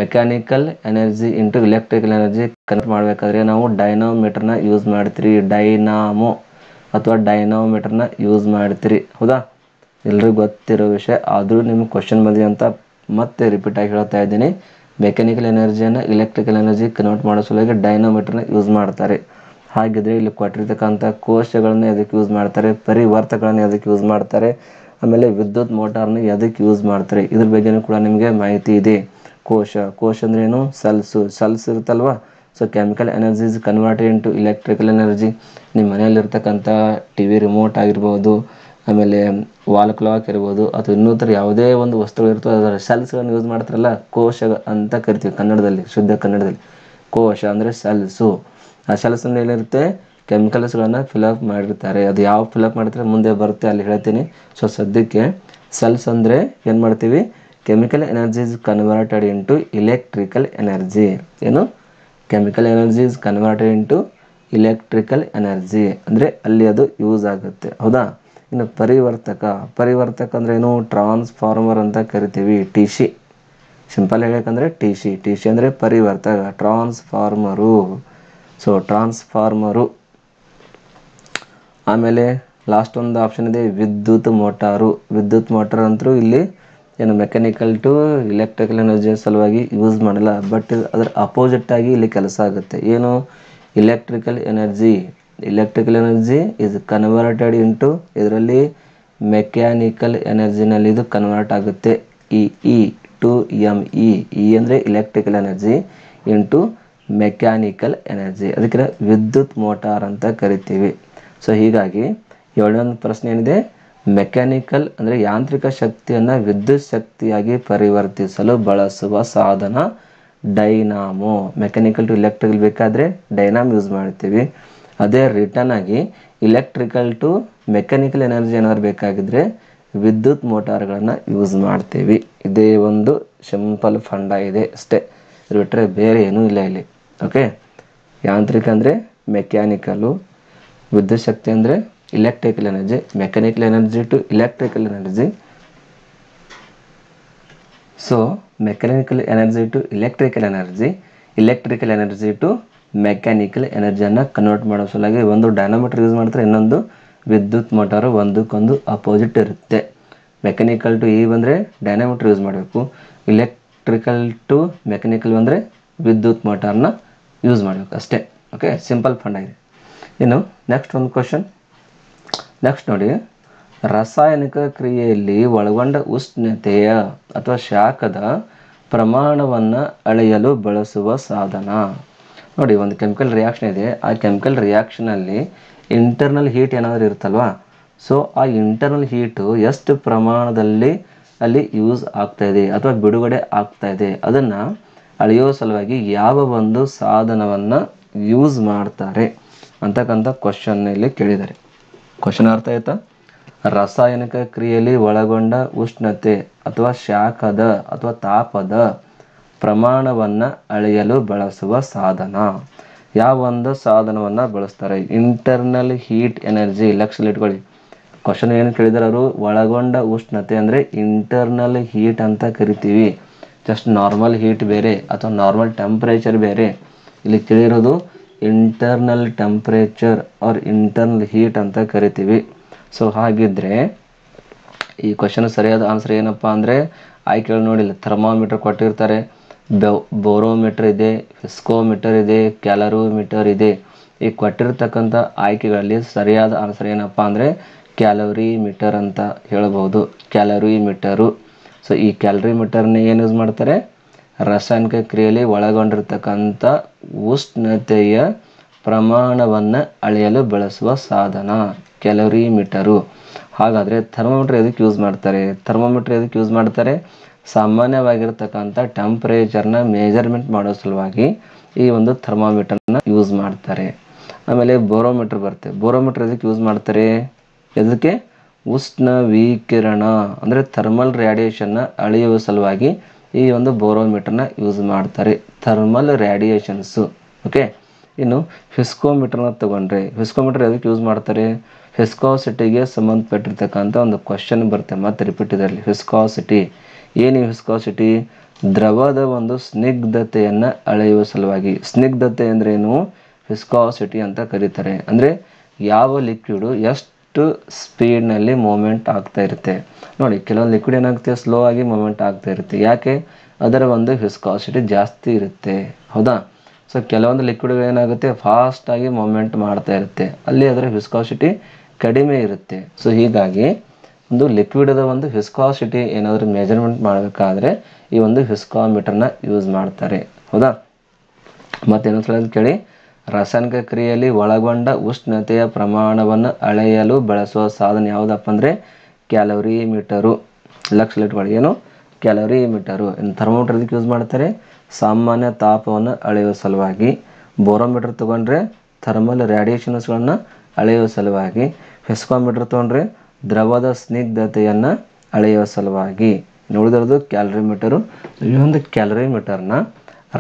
mechanical energy into electrical energy convert ಮಾಡಬೇಕಾದ್ರೆ ನಾವು ಡೈನೋಮೀಟ್ರನ್ನ ಯೂಸ್ ಮಾಡ್ತೀರಿ ಡೈನಾಮೋ ಅಥವಾ ಡೈನೋಮೀಟರ್ನ ಯೂಸ್ ಮಾಡ್ತೀರಿ ಹೌದಾ ಎಲ್ಲರಿಗೂ ಗೊತ್ತಿರೋ ವಿಷಯ ಆದರೂ ನಿಮ್ಗೆ ಕ್ವಶನ್ ಬಂದಿದೆ ಅಂತ ಮತ್ತೆ ರಿಪೀಟಾಗಿ ಹೇಳ್ತಾ ಇದ್ದೀನಿ ಮೆಕ್ಯಾನಿಕಲ್ ಎನರ್ಜಿಯನ್ನು ಎಲೆಕ್ಟ್ರಿಕಲ್ ಎನರ್ಜಿ ಕನ್ವರ್ಟ್ ಮಾಡೋ ಸಲುವಾಗಿ ಡೈನೋಮೀಟರ್ನ ಯೂಸ್ ಮಾಡ್ತಾರೆ ಹಾಗಿದ್ರೆ ಇಲ್ಲಿ ಕೊಟ್ಟಿರ್ತಕ್ಕಂಥ ಕೋಶಗಳನ್ನು ಯಾವುದಕ್ಕೆ ಯೂಸ್ ಮಾಡ್ತಾರೆ ಪರಿವರ್ತಗಳನ್ನು ಯಾವುದಕ್ಕೆ ಯೂಸ್ ಮಾಡ್ತಾರೆ ಆಮೇಲೆ ವಿದ್ಯುತ್ ಮೋಟಾರ್ನ ಯಾವುದಕ್ಕೆ ಯೂಸ್ ಮಾಡ್ತಾರೆ ಇದ್ರ ಬಗ್ಗೆನೂ ಕೂಡ ನಿಮಗೆ ಮಾಹಿತಿ ಇದೆ ಕೋಶ ಕೋಶ ಅಂದ್ರೇನು ಸಲ್ಸು ಸಲ್ಸ್ ಇರುತ್ತಲ್ವಾ so chemical energy is converted into electrical energy ನಿಮ್ಮ ಮನೆಯಲ್ಲಿರ್ತಕ್ಕಂಥ ಟಿ ವಿ ರಿಮೋಟ್ ಆಗಿರ್ಬೋದು ಆಮೇಲೆ ವಾಲ್ ಕ್ಲಾಕ್ ಇರ್ಬೋದು ಅಥವಾ ಥರ ಯಾವುದೇ ಒಂದು ವಸ್ತುಗಳು ಇರ್ತವೆ ಅದರ ಸೆಲ್ಸ್ಗಳನ್ನು ಯೂಸ್ ಮಾಡ್ತಾರಲ್ಲ ಕೋಶ ಅಂತ ಕರಿತೀವಿ ಕನ್ನಡದಲ್ಲಿ ಶುದ್ಧ ಕನ್ನಡದಲ್ಲಿ ಕೋಶ ಅಂದರೆ ಸೆಲ್ಸು ಆ ಸೆಲ್ಸನ್ನು ಏನಿರುತ್ತೆ ಕೆಮಿಕಲ್ಸ್ಗಳನ್ನು ಫಿಲಪ್ ಮಾಡಿರ್ತಾರೆ ಅದು ಯಾವ ಫಿಲಪ್ ಮಾಡ್ತಾರೆ ಮುಂದೆ ಬರುತ್ತೆ ಅಲ್ಲಿ ಹೇಳ್ತೀನಿ ಸೊ ಸದ್ಯಕ್ಕೆ ಸೆಲ್ಸ್ ಅಂದರೆ ಏನು ಮಾಡ್ತೀವಿ chemical energy is converted into electrical energy ಏನು chemical energy is converted into electrical energy ಅಂದರೆ ಅಲ್ಲಿ ಅದು ಯೂಸ್ ಆಗುತ್ತೆ ಹೌದಾ ಇನ್ನು ಪರಿವರ್ತಕ ಪರಿವರ್ತಕ ಅಂದರೆ ಏನು ಟ್ರಾನ್ಸ್ಫಾರ್ಮರ್ ಅಂತ ಕರಿತೀವಿ ಟಿ ಸಿ ಸಿಂಪಲ್ ಹೇಳಬೇಕಂದ್ರೆ ಟಿ ಸಿ ಟಿ ಸಿ ಅಂದರೆ ಪರಿವರ್ತಕ ಟ್ರಾನ್ಸ್ಫಾರ್ಮರು ಸೊ ಟ್ರಾನ್ಸ್ಫಾರ್ಮರು ಆಮೇಲೆ ಲಾಸ್ಟ್ ಒಂದು ಆಪ್ಷನ್ ಇದೆ ವಿದ್ಯುತ್ ಮೋಟಾರು ವಿದ್ಯುತ್ ಮೋಟಾರ್ ಅಂತೂ ಇಲ್ಲಿ ಏನು ಮೆಕ್ಯಾನಿಕಲ್ ಟು ಇಲೆಕ್ಟ್ರಿಕಲ್ ಎನರ್ಜಿಯ ಸಲುವಾಗಿ ಯೂಸ್ ಮಾಡಲ್ಲ ಬಟ್ ಅದರ ಅಪೋಸಿಟ್ ಆಗಿ ಇಲ್ಲಿ ಕೆಲಸ ಆಗುತ್ತೆ ಏನು electrical energy electrical energy is converted into ಇದರಲ್ಲಿ ಮೆಕ್ಯಾನಿಕಲ್ ಎನರ್ಜಿನಲ್ಲಿ ಇದು ಕನ್ವರ್ಟ್ ಆಗುತ್ತೆ E E to M E E ಅಂದರೆ electrical energy into mechanical energy ಅದಕ್ಕೆ ವಿದ್ಯುತ್ ಮೋಟಾರ್ ಅಂತ ಕರಿತೀವಿ ಸೊ ಹೀಗಾಗಿ ಏಳನೊಂದು ಪ್ರಶ್ನೆ ಏನಿದೆ ಮೆಕ್ಯಾನಿಕಲ್ ಅಂದರೆ ಯಾಂತ್ರಿಕ ಶಕ್ತಿಯನ್ನು ವಿದ್ಯುತ್ ಶಕ್ತಿಯಾಗಿ ಪರಿವರ್ತಿಸಲು ಬಳಸುವ ಸಾಧನ ಡೈನಾಮೋ ಮೆಕ್ಯಾನಿಕಲ್ ಟು ಇಲೆಕ್ಟ್ರಿಕಲ್ ಬೇಕಾದರೆ ಡೈನಾಮ್ ಯೂಸ್ ಮಾಡ್ತೀವಿ ಅದೇ ರಿಟರ್ನ್ ಆಗಿ ಇಲೆಕ್ಟ್ರಿಕಲ್ ಟು ಮೆಕ್ಯಾನಿಕಲ್ ಎನರ್ಜಿ ಏನಾದ್ರು ಬೇಕಾಗಿದ್ರೆ ವಿದ್ಯುತ್ ಮೋಟಾರ್ಗಳನ್ನು ಯೂಸ್ ಮಾಡ್ತೀವಿ ಇದೇ ಒಂದು ಸಿಂಪಲ್ ಫಂಡ ಇದೆ ಅಷ್ಟೇ ಇದು ಬಿಟ್ಟರೆ ಬೇರೆ ಏನೂ ಇಲ್ಲ ಇಲ್ಲಿ ಓಕೆ ಯಾಂತ್ರಿಕ ಅಂದರೆ ಮೆಕ್ಯಾನಿಕಲ್ಲು ವಿದ್ಯುತ್ ಶಕ್ತಿ ಅಂದರೆ electrical energy mechanical energy to electrical energy so mechanical energy to electrical energy electrical energy to mechanical ಎನರ್ಜಿಯನ್ನು ಕನ್ವರ್ಟ್ ಮಾಡೋ ಸಲುವಾಗಿ ಒಂದು ಡೈನಾಮೀಟರ್ ಯೂಸ್ ಮಾಡಿದ್ರೆ ಇನ್ನೊಂದು ವಿದ್ಯುತ್ ಮೋಟಾರು ಒಂದಕ್ಕೊಂದು ಅಪೋಸಿಟ್ ಇರುತ್ತೆ ಮೆಕ್ಯಾನಿಕಲ್ ಟು ಈ ಬಂದರೆ ಡೈನಾಮೀಟರ್ ಯೂಸ್ ಮಾಡಬೇಕು ಇಲೆಕ್ಟ್ರಿಕಲ್ ಟು ಮೆಕ್ಯಾನಿಕಲ್ ಬಂದರೆ ವಿದ್ಯುತ್ ಮೋಟಾರ್ನ ಯೂಸ್ ಮಾಡಬೇಕು ಅಷ್ಟೇ ಓಕೆ ಸಿಂಪಲ್ ಫಂಡ್ ಆಗಿದೆ ಇನ್ನು ನೆಕ್ಸ್ಟ್ ಒಂದು ಕ್ವಶನ್ ನೆಕ್ಸ್ಟ್ ನೋಡಿ ರಾಸಾಯನಿಕ ಕ್ರಿಯೆಯಲ್ಲಿ ಒಳಗೊಂಡ ಉಷ್ಣತೆಯ ಅಥವಾ ಶಾಖದ ಪ್ರಮಾಣವನ್ನು ಅಳೆಯಲು ಬಳಸುವ ಸಾಧನ ನೋಡಿ ಒಂದು ಕೆಮಿಕಲ್ ರಿಯಾಕ್ಷನ್ ಇದೆ ಆ ಕೆಮಿಕಲ್ ರಿಯಾಕ್ಷನಲ್ಲಿ ಇಂಟರ್ನಲ್ ಹೀಟ್ ಏನಾದರೂ ಇರುತ್ತಲ್ವಾ ಸೊ ಆ ಇಂಟರ್ನಲ್ ಹೀಟು ಎಷ್ಟು ಪ್ರಮಾಣದಲ್ಲಿ ಅಲ್ಲಿ ಯೂಸ್ ಆಗ್ತಾ ಇದೆ ಅಥವಾ ಬಿಡುಗಡೆ ಆಗ್ತಾ ಇದೆ ಅದನ್ನು ಅಳೆಯೋ ಸಲುವಾಗಿ ಯಾವ ಒಂದು ಸಾಧನವನ್ನು ಯೂಸ್ ಮಾಡ್ತಾರೆ ಅಂತಕ್ಕಂಥ ಕ್ವಶನ್ ಇಲ್ಲಿ ಕೇಳಿದ್ದಾರೆ ಕ್ವಶನ್ ಅರ್ಥ ಆಯ್ತಾ ರಾಸಾಯನಿಕ ಕ್ರಿಯೆಯಲ್ಲಿ ಒಳಗೊಂಡ ಉಷ್ಣತೆ ಅಥವಾ ಶಾಖದ ಅಥವಾ ತಾಪದ ಪ್ರಮಾಣವನ್ನು ಅಳೆಯಲು ಬಳಸುವ ಸಾಧನ ಯಾವ ಒಂದು ಸಾಧನವನ್ನು ಬಳಸ್ತಾರೆ ಇಂಟರ್ನಲ್ ಹೀಟ್ ಎನರ್ಜಿ ಲಕ್ಷ ಇಟ್ಕೊಳ್ಳಿ ಕ್ವಶನ್ ಏನು ಕೇಳಿದಾರೆ ಅವರು ಒಳಗೊಂಡ ಉಷ್ಣತೆ ಅಂದರೆ ಇಂಟರ್ನಲ್ ಹೀಟ್ ಅಂತ ಕರಿತೀವಿ ಜಸ್ಟ್ ನಾರ್ಮಲ್ ಹೀಟ್ ಬೇರೆ ಅಥವಾ ನಾರ್ಮಲ್ ಟೆಂಪ್ರೇಚರ್ ಬೇರೆ ಇಲ್ಲಿ ಕೇಳಿರೋದು internal temperature or internal heat ಅಂತ ಕರಿತೀವಿ ಸೊ ಹಾಗಿದ್ರೆ ಈ ಕ್ವಶನ್ ಸರಿಯಾದ ಆನ್ಸರ್ ಏನಪ್ಪ ಅಂದರೆ ಆಯ್ಕೆ ನೋಡಿಲ್ಲ ಥರ್ಮಾಮೀಟರ್ ಕೊಟ್ಟಿರ್ತಾರೆ ಬೋರೋಮೀಟರ್ ಇದೆ ಫಿಸ್ಕೋಮೀಟರ್ ಇದೆ ಕ್ಯಾಲರೋಮೀಟರ್ ಇದೆ ಈ ಕೊಟ್ಟಿರ್ತಕ್ಕಂಥ ಆಯ್ಕೆಗಳಲ್ಲಿ ಸರಿಯಾದ ಆನ್ಸರ್ ಏನಪ್ಪ ಅಂದರೆ ಕ್ಯಾಲೋರಿ ಮೀಟರ್ ಅಂತ ಹೇಳ್ಬೋದು ಕ್ಯಾಲೋರಿ ಮೀಟರು ಸೊ ಈ ಕ್ಯಾಲರಿ ಮೀಟರ್ನ ಏನು ಯೂಸ್ ಮಾಡ್ತಾರೆ ರಾಸಾಯನಿಕ ಕ್ರಿಯೆಯಲ್ಲಿ ಒಳಗೊಂಡಿರ್ತಕ್ಕಂಥ ಉಷ್ಣತೆಯ ಪ್ರಮಾಣವನ್ನು ಅಳೆಯಲು ಬಳಸುವ ಸಾಧನ ಮೀಟರು ಹಾಗಾದರೆ ಥರ್ಮೋಮೀಟರ್ ಎದಕ್ಕೆ ಯೂಸ್ ಮಾಡ್ತಾರೆ ಥರ್ಮೋಮೀಟರ್ ಎದಕ್ಕೆ ಯೂಸ್ ಮಾಡ್ತಾರೆ ಸಾಮಾನ್ಯವಾಗಿರ್ತಕ್ಕಂಥ ಟೆಂಪ್ರೇಚರ್ನ ಮೇಜರ್ಮೆಂಟ್ ಮಾಡೋ ಸಲುವಾಗಿ ಈ ಒಂದು ಥರ್ಮಾಮೀಟರ್ನ ಯೂಸ್ ಮಾಡ್ತಾರೆ ಆಮೇಲೆ ಬೋರೋಮೀಟ್ರ್ ಬರುತ್ತೆ ಬೋರೋಮೀಟ್ರ್ ಎದಕ್ಕೆ ಯೂಸ್ ಮಾಡ್ತಾರೆ ಎದಕ್ಕೆ ಉಷ್ಣ ವಿಕಿರಣ ಅಂದರೆ ಥರ್ಮಲ್ ರೇಡಿಯೇಷನ್ನ ಅಳೆಯುವ ಸಲುವಾಗಿ ಈ ಒಂದು ಬೋರೋಮೀಟರ್ನ ಯೂಸ್ ಮಾಡ್ತಾರೆ ಥರ್ಮಲ್ ರೇಡಿಯೇಷನ್ಸು ಓಕೆ ಇನ್ನು ಫಿಸ್ಕೋಮೀಟರ್ನ ತಗೊಂಡ್ರೆ ಫಿಸ್ಕೋಮೀಟರ್ ಅದಕ್ಕೆ ಯೂಸ್ ಮಾಡ್ತಾರೆ ಫಿಸ್ಕಾಸಿಟಿಗೆ ಸಂಬಂಧಪಟ್ಟಿರ್ತಕ್ಕಂಥ ಒಂದು ಕ್ವಶನ್ ಬರುತ್ತೆ ಮತ್ತು ರಿಪೀಟ್ ಇದರಲ್ಲಿ ಫಿಸ್ಕಾಸಿಟಿ ಏನು ಫಿಸ್ಕಾಸಿಟಿ ದ್ರವದ ಒಂದು ಸ್ನಿಗ್ಧತೆಯನ್ನು ಅಳೆಯುವ ಸಲುವಾಗಿ ಸ್ನಿಗ್ಧತೆ ಏನು ಫಿಸ್ಕಾಸಿಟಿ ಅಂತ ಕರೀತಾರೆ ಅಂದರೆ ಯಾವ ಲಿಕ್ವಿಡು ಎಷ್ಟು ಎಷ್ಟು ಸ್ಪೀಡ್ನಲ್ಲಿ ಮೂಮೆಂಟ್ ಆಗ್ತಾ ಇರುತ್ತೆ ನೋಡಿ ಕೆಲವೊಂದು ಲಿಕ್ವಿಡ್ ಏನಾಗುತ್ತೆ ಸ್ಲೋ ಆಗಿ ಮೂಮೆಂಟ್ ಆಗ್ತಾ ಇರುತ್ತೆ ಯಾಕೆ ಅದರ ಒಂದು ಹಿಸ್ಕಾಸಿಟಿ ಜಾಸ್ತಿ ಇರುತ್ತೆ ಹೌದಾ ಸೊ ಕೆಲವೊಂದು ಲಿಕ್ವಿಡ್ ಏನಾಗುತ್ತೆ ಫಾಸ್ಟಾಗಿ ಮೂಮೆಂಟ್ ಮಾಡ್ತಾ ಇರುತ್ತೆ ಅಲ್ಲಿ ಅದರ ಹಿಸ್ಕಾಸಿಟಿ ಕಡಿಮೆ ಇರುತ್ತೆ ಸೊ ಹೀಗಾಗಿ ಒಂದು ಲಿಕ್ವಿಡದ ಒಂದು ಹಿಸ್ಕಾಸಿಟಿ ಏನಾದರೂ ಮೆಜರ್ಮೆಂಟ್ ಮಾಡಬೇಕಾದ್ರೆ ಈ ಒಂದು ಹಿಸ್ಕಾಮೀಟರ್ನ ಯೂಸ್ ಮಾಡ್ತಾರೆ ಹೌದಾ ಮತ್ತೇನು ಕೇಳಿ ರಾಸಾಯನಿಕ ಕ್ರಿಯೆಯಲ್ಲಿ ಒಳಗೊಂಡ ಉಷ್ಣತೆಯ ಪ್ರಮಾಣವನ್ನು ಅಳೆಯಲು ಬಳಸುವ ಸಾಧನ ಯಾವುದಪ್ಪ ಅಂದರೆ ಕ್ಯಾಲೋರಿ ಮೀಟರು ಲಕ್ಷಲಿಟ್ಕೊಳ್ಳಿ ಏನು ಕ್ಯಾಲೋರಿ ಮೀಟರು ಥರ್ಮೋಮೀಟರ್ ಇದಕ್ಕೆ ಯೂಸ್ ಮಾಡ್ತಾರೆ ಸಾಮಾನ್ಯ ತಾಪವನ್ನು ಅಳೆಯುವ ಸಲುವಾಗಿ ಬೋರೋಮೀಟರ್ ತೊಗೊಂಡ್ರೆ ಥರ್ಮಲ್ ರೇಡಿಯೇಷನ್ಸ್ಗಳನ್ನು ಅಳೆಯುವ ಸಲುವಾಗಿ ಫೆಸ್ಕೋಮೀಟರ್ ತೊಗೊಂಡ್ರೆ ದ್ರವದ ಸ್ನಿಗ್ಧತೆಯನ್ನು ಅಳೆಯುವ ಸಲುವಾಗಿ ನೋಡಿದ್ರದ್ದು ಮೀಟರು ಈ ಒಂದು ಮೀಟರ್ನ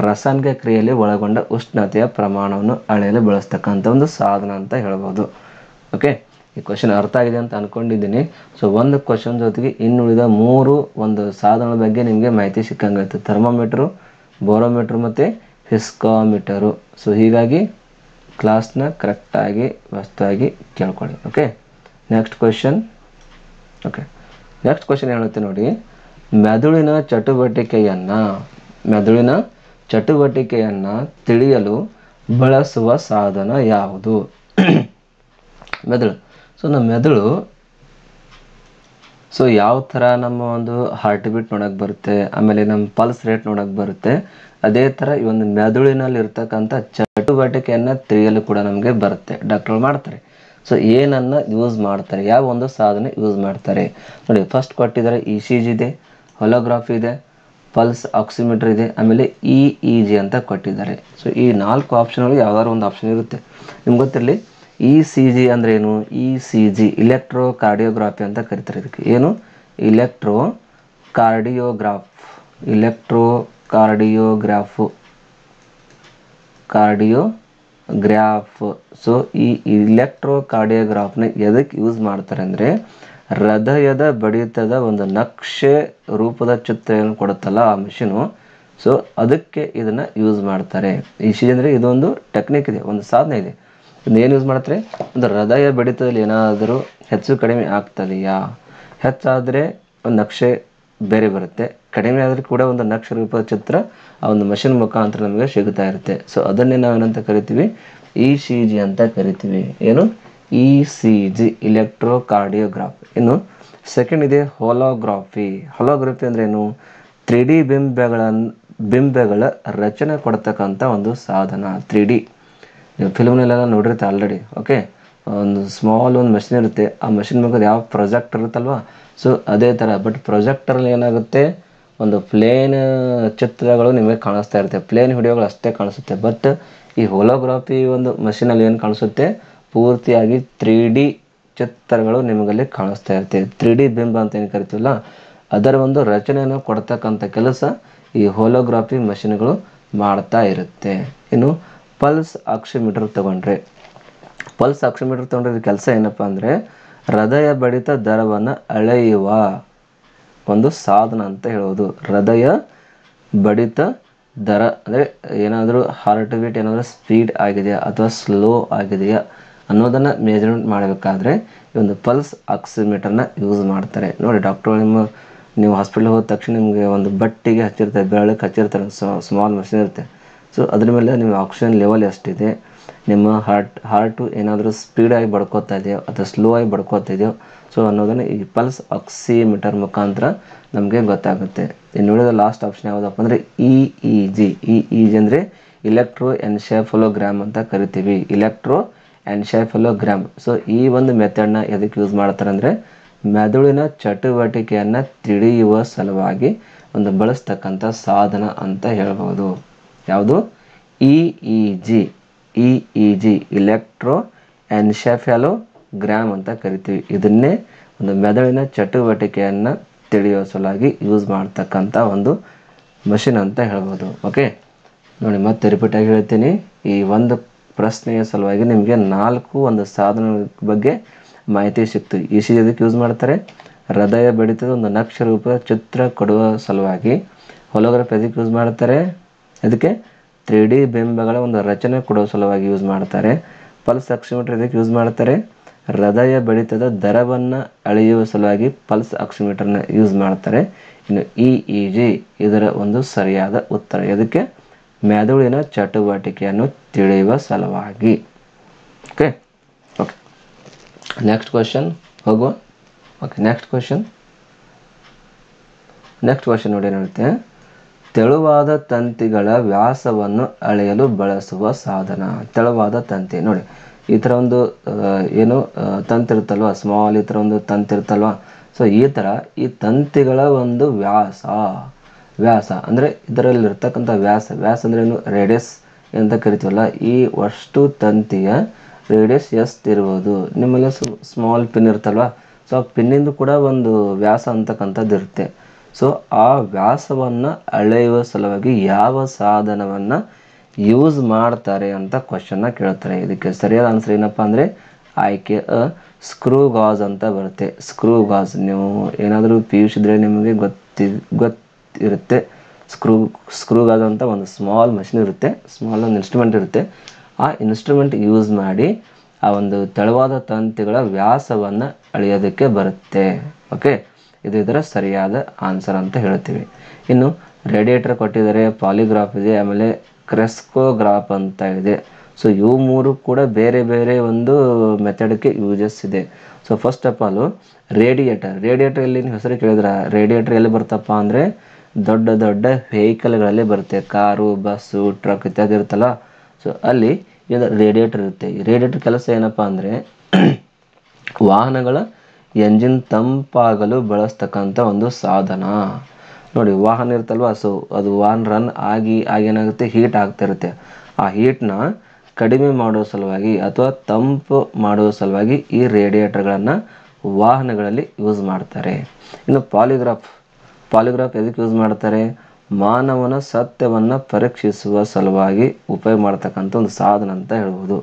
ರಸಾಯನಿಕ ಕ್ರಿಯೆಯಲ್ಲಿ ಒಳಗೊಂಡ ಉಷ್ಣತೆಯ ಪ್ರಮಾಣವನ್ನು ಅಳೆಯಲು ಬಳಸ್ತಕ್ಕಂಥ ಒಂದು ಸಾಧನ ಅಂತ ಹೇಳ್ಬೋದು ಓಕೆ ಈ ಕ್ವಶನ್ ಅರ್ಥ ಆಗಿದೆ ಅಂತ ಅಂದ್ಕೊಂಡಿದ್ದೀನಿ ಸೊ ಒಂದು ಕ್ವಶನ್ ಜೊತೆಗೆ ಇನ್ನುಳಿದ ಮೂರು ಒಂದು ಸಾಧನಗಳ ಬಗ್ಗೆ ನಿಮಗೆ ಮಾಹಿತಿ ಸಿಕ್ಕಂಗಾಯ್ತು ಥರ್ಮೋಮೀಟ್ರು ಬೋರೋಮೀಟ್ರು ಮತ್ತು ಹಿಸ್ಕೋಮೀಟರು ಸೊ ಹೀಗಾಗಿ ಕ್ಲಾಸ್ನ ಕರೆಕ್ಟಾಗಿ ವ್ಯಸ್ತಾಗಿ ಕೇಳ್ಕೊಳ್ಳಿ okay next question okay next question ಹೇಳುತ್ತೆ ನೋಡಿ ಮೆದುಳಿನ ಚಟುವಟಿಕೆಯನ್ನು ಮೆದುಳಿನ ಚಟುವಟಿಕೆಯನ್ನು ತಿಳಿಯಲು ಬಳಸುವ ಸಾಧನ ಯಾವುದು *clears throat* ಮೆದುಳು ಸೊ ನಮ್ಮ ಮೆದುಳು ಸೊ ಯಾವ ಥರ ನಮ್ಮ ಒಂದು ಹಾರ್ಟ್ ಬೀಟ್ ನೋಡೋಕೆ ಬರುತ್ತೆ ಆಮೇಲೆ ನಮ್ಮ ಪಲ್ಸ್ ರೇಟ್ ನೋಡೋಕೆ ಬರುತ್ತೆ ಅದೇ ಥರ ಈ ಒಂದು ಮೆದುಳಿನಲ್ಲಿ ಇರ್ತಕ್ಕಂಥ ಚಟುವಟಿಕೆಯನ್ನು ತಿಳಿಯಲು ಕೂಡ ನಮಗೆ ಬರುತ್ತೆ ಡಾಕ್ಟರ್ ಮಾಡ್ತಾರೆ ಸೊ ಏನನ್ನು ಯೂಸ್ ಮಾಡ್ತಾರೆ ಯಾವ ಒಂದು ಸಾಧನೆ ಯೂಸ್ ಮಾಡ್ತಾರೆ ನೋಡಿ ಫಸ್ಟ್ ಕೊಟ್ಟಿದ್ದಾರೆ ಇ e ಇದೆ ಹೊಲೋಗ್ರಾಫಿ ಇದೆ ಪಲ್ಸ್ ಆಕ್ಸಿಮೀಟರ್ ಇದೆ ಆಮೇಲೆ ಇ ಇ ಜಿ ಅಂತ ಕೊಟ್ಟಿದ್ದಾರೆ ಸೊ ಈ ನಾಲ್ಕು ಆಪ್ಷನ್ಗಳು ಯಾವ್ದಾದ್ರು ಒಂದು ಆಪ್ಷನ್ ಇರುತ್ತೆ ನಿಮ್ಗೆ ಗೊತ್ತಿರಲಿ ಇ e, ಸಿ ಜಿ ಅಂದರೆ ಏನು E C G electrocardiography ಅಂತ ಕರಿತಾರೆ ಇದಕ್ಕೆ ಏನು electrocardiograph electrocardiograph cardiograph so ಈ ಇಲೆಕ್ಟ್ರೋ ಕಾರ್ಡಿಯೋಗ್ರಾಫ್ನ ಎದಕ್ಕೆ ಯೂಸ್ ಮಾಡ್ತಾರೆ ಅಂದರೆ ಹೃದಯದ ಬಡಿತದ ಒಂದು ನಕ್ಷೆ ರೂಪದ ಚಿತ್ರೆಯನ್ನು ಕೊಡುತ್ತಲ್ಲ ಆ ಮಿಷಿನು ಸೊ ಅದಕ್ಕೆ ಇದನ್ನು ಯೂಸ್ ಮಾಡ್ತಾರೆ ಈ ಶಿ ಅಂದರೆ ಇದೊಂದು ಟೆಕ್ನಿಕ್ ಇದೆ ಒಂದು ಸಾಧನೆ ಇದೆ ಏನು ಯೂಸ್ ಮಾಡ್ತಾರೆ ಒಂದು ಹೃದಯ ಬಡಿತದಲ್ಲಿ ಏನಾದರೂ ಹೆಚ್ಚು ಕಡಿಮೆ ಆಗ್ತದೆಯಾ ಹೆಚ್ಚಾದರೆ ಒಂದು ನಕ್ಷೆ ಬೇರೆ ಬರುತ್ತೆ ಕಡಿಮೆ ಆದರೆ ಕೂಡ ಒಂದು ನಕ್ಷೆ ರೂಪದ ಚಿತ್ರ ಆ ಒಂದು ಮಷಿನ್ ಮುಖಾಂತರ ನಮಗೆ ಸಿಗುತ್ತಾ ಇರುತ್ತೆ ಸೊ ಅದನ್ನೇ ನಾವು ಏನಂತ ಕರಿತೀವಿ ಇ ಸಿ ಜಿ ಅಂತ ಕರಿತೀವಿ ಏನು ಇ ಸಿ ಜಿ ಕಾರ್ಡಿಯೋಗ್ರಾಫಿ ಇನ್ನು ಸೆಕೆಂಡ್ ಇದೆ ಹೋಲೋಗ್ರಾಫಿ ಹೊಲೋಗ್ರಫಿ ಅಂದ್ರೆ ಏನು ತ್ರೀ ಡಿ ಬಿಂಬೆಗಳನ್ನು ಬಿಂಬೆಗಳ ರಚನೆ ಕೊಡ್ತಕ್ಕಂಥ ಒಂದು ಸಾಧನ ತ್ರೀ ಡಿ ನೀವು ಫಿಲ್ಮ್ನೆಲ್ಲ ನೋಡಿರುತ್ತೆ ಆಲ್ರೆಡಿ ಓಕೆ ಒಂದು ಸ್ಮಾಲ್ ಒಂದು ಮೆಷಿನ್ ಇರುತ್ತೆ ಆ ಮೆಷಿನ್ ಬಗ್ಗೆ ಯಾವ ಪ್ರೊಜೆಕ್ಟರ್ ಇರುತ್ತಲ್ವಾ ಸೊ ಅದೇ ಥರ ಬಟ್ ಪ್ರೊಜೆಕ್ಟರಲ್ಲಿ ಏನಾಗುತ್ತೆ ಒಂದು ಪ್ಲೇನ್ ಚಿತ್ರಗಳು ನಿಮಗೆ ಕಾಣಿಸ್ತಾ ಇರುತ್ತೆ ಪ್ಲೇನ್ ವಿಡಿಯೋಗಳು ಅಷ್ಟೇ ಕಾಣಿಸುತ್ತೆ ಬಟ್ ಈ ಹೋಲೋಗ್ರಾಫಿ ಒಂದು ಮಷಿನಲ್ಲಿ ಏನು ಕಾಣಿಸುತ್ತೆ ಪೂರ್ತಿಯಾಗಿ ತ್ರೀ ಡಿ ಚಿತ್ರಗಳು ನಿಮಗಲ್ಲಿ ಕಾಣಿಸ್ತಾ ಇರ್ತವೆ ತ್ರೀ ಡಿ ಬಿಂಬ ಅಂತ ಏನು ಕರಿತೀವಲ್ಲ ಅದರ ಒಂದು ರಚನೆಯನ್ನು ಕೊಡ್ತಕ್ಕಂಥ ಕೆಲಸ ಈ ಹೋಲೋಗ್ರಾಫಿ ಮಷಿನ್ಗಳು ಮಾಡ್ತಾ ಇರುತ್ತೆ ಇನ್ನು ಪಲ್ಸ್ ಆಕ್ಸಿಮೀಟರ್ ತಗೊಂಡ್ರೆ ಪಲ್ಸ್ ಆಕ್ಸಿಮೀಟರ್ ತೊಗೊಂಡ್ರೆ ಕೆಲಸ ಏನಪ್ಪ ಅಂದರೆ ಹೃದಯ ಬಡಿತ ದರವನ್ನು ಅಳೆಯುವ ಒಂದು ಸಾಧನ ಅಂತ ಹೇಳೋದು ಹೃದಯ ಬಡಿತ ದರ ಅಂದರೆ ಏನಾದರೂ ಹಾರ್ಟ್ ಬೀಟ್ ಏನಾದರೂ ಸ್ಪೀಡ್ ಆಗಿದೆಯಾ ಅಥವಾ ಸ್ಲೋ ಆಗಿದೆಯಾ ಅನ್ನೋದನ್ನು ಮೇಜರ್ಮೆಂಟ್ ಮಾಡಬೇಕಾದ್ರೆ ಈ ಒಂದು ಪಲ್ಸ್ ಆಕ್ಸಿಮೀಟರ್ನ ಯೂಸ್ ಮಾಡ್ತಾರೆ ನೋಡಿ ಡಾಕ್ಟರ್ ನಿಮ್ಮ ನೀವು ಹಾಸ್ಪಿಟ್ಲಿಗೆ ಹೋದ ತಕ್ಷಣ ನಿಮಗೆ ಒಂದು ಬಟ್ಟಿಗೆ ಹಚ್ಚಿರ್ತಾರೆ ಬೆರಳಕ್ಕೆ ಹಚ್ಚಿರ್ತಾರೆ ಸ್ಮಾಲ್ ಮಷಿನ್ ಇರುತ್ತೆ ಸೊ ಅದ್ರ ಮೇಲೆ ನಿಮ್ಮ ಆಕ್ಸಿಜನ್ ಲೆವೆಲ್ ಎಷ್ಟಿದೆ ನಿಮ್ಮ ಹಾರ್ಟ್ ಹಾರ್ಟು ಏನಾದರೂ ಸ್ಪೀಡಾಗಿ ಬಡ್ಕೋತಾ ಇದೆಯೋ ಅಥವಾ ಸ್ಲೋ ಆಗಿ ಬಡ್ಕೋತಾ ಇದೆಯೋ ಸೊ ಅನ್ನೋದನ್ನು ಈ ಪಲ್ಸ್ ಆಕ್ಸಿಮೀಟರ್ ಮುಖಾಂತರ ನಮಗೆ ಗೊತ್ತಾಗುತ್ತೆ ಇನ್ನು ಉಳಿದ ಲಾಸ್ಟ್ ಆಪ್ಷನ್ ಯಾವುದಪ್ಪ ಅಂದರೆ E E G E E G ಅಂದರೆ ಇಲೆಕ್ಟ್ರೋ ಎನ್ಶೆಫಲೋಗ್ರಾಮ್ ಅಂತ ಕರಿತೀವಿ ಇಲೆಕ್ಟ್ರೋ ಆ್ಯಂಡ್ ಗ್ರಾಮ್ ಸೊ ಈ ಒಂದು ಮೆಥಡ್ನ ಎದಕ್ಕೆ ಯೂಸ್ ಮಾಡ್ತಾರಂದರೆ ಮೆದುಳಿನ ಚಟುವಟಿಕೆಯನ್ನು ತಿಳಿಯುವ ಸಲುವಾಗಿ ಒಂದು ಬಳಸ್ತಕ್ಕಂಥ ಸಾಧನ ಅಂತ ಹೇಳ್ಬೋದು ಯಾವುದು E E G E E G electrogram ಅಂತ ಕರಿತೀವಿ ಇದನ್ನೇ ಒಂದು ಮೆದುಳಿನ ಚಟುವಟಿಕೆಯನ್ನು ತಿಳಿಯೋ ಸಲುವಾಗಿ ಯೂಸ್ ಮಾಡ್ತಕ್ಕಂಥ ಒಂದು ಮಷಿನ್ ಅಂತ ಹೇಳ್ಬೋದು ಓಕೆ ನೋಡಿ ಮತ್ತೆ ರಿಪೀಟಾಗಿ ಹೇಳ್ತೀನಿ ಈ ಒಂದು ಪ್ರಶ್ನೆಯ ಸಲುವಾಗಿ ನಿಮಗೆ ನಾಲ್ಕು ಒಂದು ಸಾಧನ ಬಗ್ಗೆ ಮಾಹಿತಿ ಸಿಕ್ತು ಈ ಸಿ ಇದಕ್ಕೆ ಯೂಸ್ ಮಾಡ್ತಾರೆ ಹೃದಯ ಬಡಿತದ ಒಂದು ನಕ್ಷ ರೂಪದ ಚಿತ್ರ ಕೊಡುವ ಸಲುವಾಗಿ ಹೊಲೋಗ್ರಫಿ ಅದಕ್ಕೆ ಯೂಸ್ ಮಾಡ್ತಾರೆ ಅದಕ್ಕೆ ತ್ರೀ ಡಿ ಬಿಂಬಗಳ ಒಂದು ರಚನೆ ಕೊಡುವ ಸಲುವಾಗಿ ಯೂಸ್ ಮಾಡ್ತಾರೆ ಪಲ್ಸ್ ಆಕ್ಸಿಮೀಟರ್ ಇದಕ್ಕೆ ಯೂಸ್ ಮಾಡ್ತಾರೆ ಹೃದಯ ಬಡಿತದ ದರವನ್ನು ಅಳೆಯುವ ಸಲುವಾಗಿ ಪಲ್ಸ್ ಆಕ್ಸಿಮೀಟರ್ನ ಯೂಸ್ ಮಾಡ್ತಾರೆ ಇನ್ನು ಇ ಇ ಜಿ ಇದರ ಒಂದು ಸರಿಯಾದ ಉತ್ತರ ಇದಕ್ಕೆ ಮೆದುಳಿನ ಚಟುವಟಿಕೆಯನ್ನು ತಿಳಿಯುವ ಸಲುವಾಗಿ ಓಕೆ ಓಕೆ ನೆಕ್ಸ್ಟ್ ಕ್ವಶನ್ ಹೋಗುವ okay next question next question ನೋಡಿ ಹೇಳುತ್ತೆ ತೆಳುವಾದ ತಂತಿಗಳ ವ್ಯಾಸವನ್ನು ಅಳೆಯಲು ಬಳಸುವ ಸಾಧನ ತೆಳುವಾದ ತಂತಿ ನೋಡಿ ಈ ಥರ ಒಂದು ಏನು ತಂತಿ ಸ್ಮಾಲ್ ಈ ಥರ ಒಂದು ತಂತಿ ಸೊ ಈ ಥರ ಈ ತಂತಿಗಳ ಒಂದು ವ್ಯಾಸ ವ್ಯಾಸ ಅಂದರೆ ಇದರಲ್ಲಿರ್ತಕ್ಕಂಥ ವ್ಯಾಸ ವ್ಯಾಸ ಅಂದ್ರೆ ಏನು ರೇಡಿಯಸ್ ಎಂತ ಕರಿತೀವಲ್ಲ ಈ ಅಷ್ಟು ತಂತಿಯ ರೇಡಿಯಸ್ ಇರ್ಬೋದು ನಿಮ್ಮಲ್ಲಿ ಸ್ಮಾಲ್ ಪಿನ್ ಇರುತ್ತಲ್ವ ಸೊ ಆ ಪಿನ್ನಿಂದು ಕೂಡ ಒಂದು ವ್ಯಾಸ ಅಂತಕ್ಕಂಥದ್ದು ಇರುತ್ತೆ ಸೊ ಆ ವ್ಯಾಸವನ್ನು ಅಳೆಯುವ ಸಲುವಾಗಿ ಯಾವ ಸಾಧನವನ್ನು ಯೂಸ್ ಮಾಡ್ತಾರೆ ಅಂತ ಕ್ವಶನ್ನ ಕೇಳ್ತಾರೆ ಇದಕ್ಕೆ ಸರಿಯಾದ ಆನ್ಸರ್ ಏನಪ್ಪ ಅಂದರೆ ಆಯ್ಕೆ ಅ ಸ್ಕ್ರೂ ಗಾಜ್ ಅಂತ ಬರುತ್ತೆ ಸ್ಕ್ರೂ ಗಾಜ್ ನೀವು ಏನಾದರೂ ಪಿ ಯು ಸಿದ್ರೆ ನಿಮಗೆ ಗೊತ್ತಿ ಗೊತ್ತಿರುತ್ತೆ ಸ್ಕ್ರೂ ಸ್ಕ್ರೂಗಾದಂಥ ಒಂದು ಸ್ಮಾಲ್ ಮಷಿನ್ ಇರುತ್ತೆ ಸ್ಮಾಲ್ ಒಂದು ಇನ್ಸ್ಟ್ರೂಮೆಂಟ್ ಇರುತ್ತೆ ಆ ಇನ್ಸ್ಟ್ರೂಮೆಂಟ್ ಯೂಸ್ ಮಾಡಿ ಆ ಒಂದು ತೆಳುವಾದ ತಂತಿಗಳ ವ್ಯಾಸವನ್ನು ಅಳೆಯೋದಕ್ಕೆ ಬರುತ್ತೆ ಓಕೆ ಇದು ಇದರ ಸರಿಯಾದ ಆನ್ಸರ್ ಅಂತ ಹೇಳ್ತೀವಿ ಇನ್ನು ರೇಡಿಯೇಟರ್ ಕೊಟ್ಟಿದ್ದಾರೆ ಪಾಲಿಗ್ರಾಫ್ ಇದೆ ಆಮೇಲೆ ಕ್ರೆಸ್ಕೋಗ್ರಾಫ್ ಅಂತ ಇದೆ ಸೊ ಇವು ಮೂರು ಕೂಡ ಬೇರೆ ಬೇರೆ ಒಂದು ಮೆಥಡ್ಗೆ ಯೂಸಸ್ ಇದೆ so first of all radiator radiator ಎಲ್ಲಿ ಹೆಸರು ಕೇಳಿದ್ರೆ ರೇಡಿಯೇಟರ್ ಎಲ್ಲಿ ಬರ್ತಪ್ಪ ಅಂದರೆ ದೊಡ್ಡ ದೊಡ್ಡ ವೆಹಿಕಲ್ಗಳಲ್ಲಿ ಬರುತ್ತೆ ಕಾರು ಬಸ್ಸು ಟ್ರಕ್ ಇತ್ಯಾದಿ ಇರುತ್ತಲ್ಲ ಸೊ ಅಲ್ಲಿ ಇದು ರೇಡಿಯೇಟರ್ ಇರುತ್ತೆ ಈ ರೇಡಿಯೇಟರ್ ಕೆಲಸ ಏನಪ್ಪ ಅಂದರೆ *clears throat* ವಾಹನಗಳ ಎಂಜಿನ್ ತಂಪಾಗಲು ಬಳಸ್ತಕ್ಕಂಥ ಒಂದು ಸಾಧನ ನೋಡಿ ವಾಹನ ಇರುತ್ತಲ್ವಾ ಸೊ ಅದು ವಾಹನ ರನ್ ಆಗಿ ಆಗೇನಾಗುತ್ತೆ ಹೀಟ್ ಆಗ್ತಿರುತ್ತೆ ಆ ಹೀಟ್ನ ಕಡಿಮೆ ಮಾಡೋ ಸಲುವಾಗಿ ಅಥವಾ ತಂಪು ಮಾಡೋ ಸಲುವಾಗಿ ಈ ರೇಡಿಯೇಟರ್ಗಳನ್ನು ವಾಹನಗಳಲ್ಲಿ ಯೂಸ್ ಮಾಡ್ತಾರೆ ಇನ್ನು ಪಾಲಿಗ್ರಾಫ್ ಪಾಲಿಗ್ರಾಫ್ ಎದಕ್ಕೆ ಯೂಸ್ ಮಾಡ್ತಾರೆ ಮಾನವನ ಸತ್ಯವನ್ನು ಪರೀಕ್ಷಿಸುವ ಸಲುವಾಗಿ ಉಪಯೋಗ ಮಾಡ್ತಕ್ಕಂಥ ಒಂದು ಸಾಧನ ಅಂತ ಹೇಳ್ಬೋದು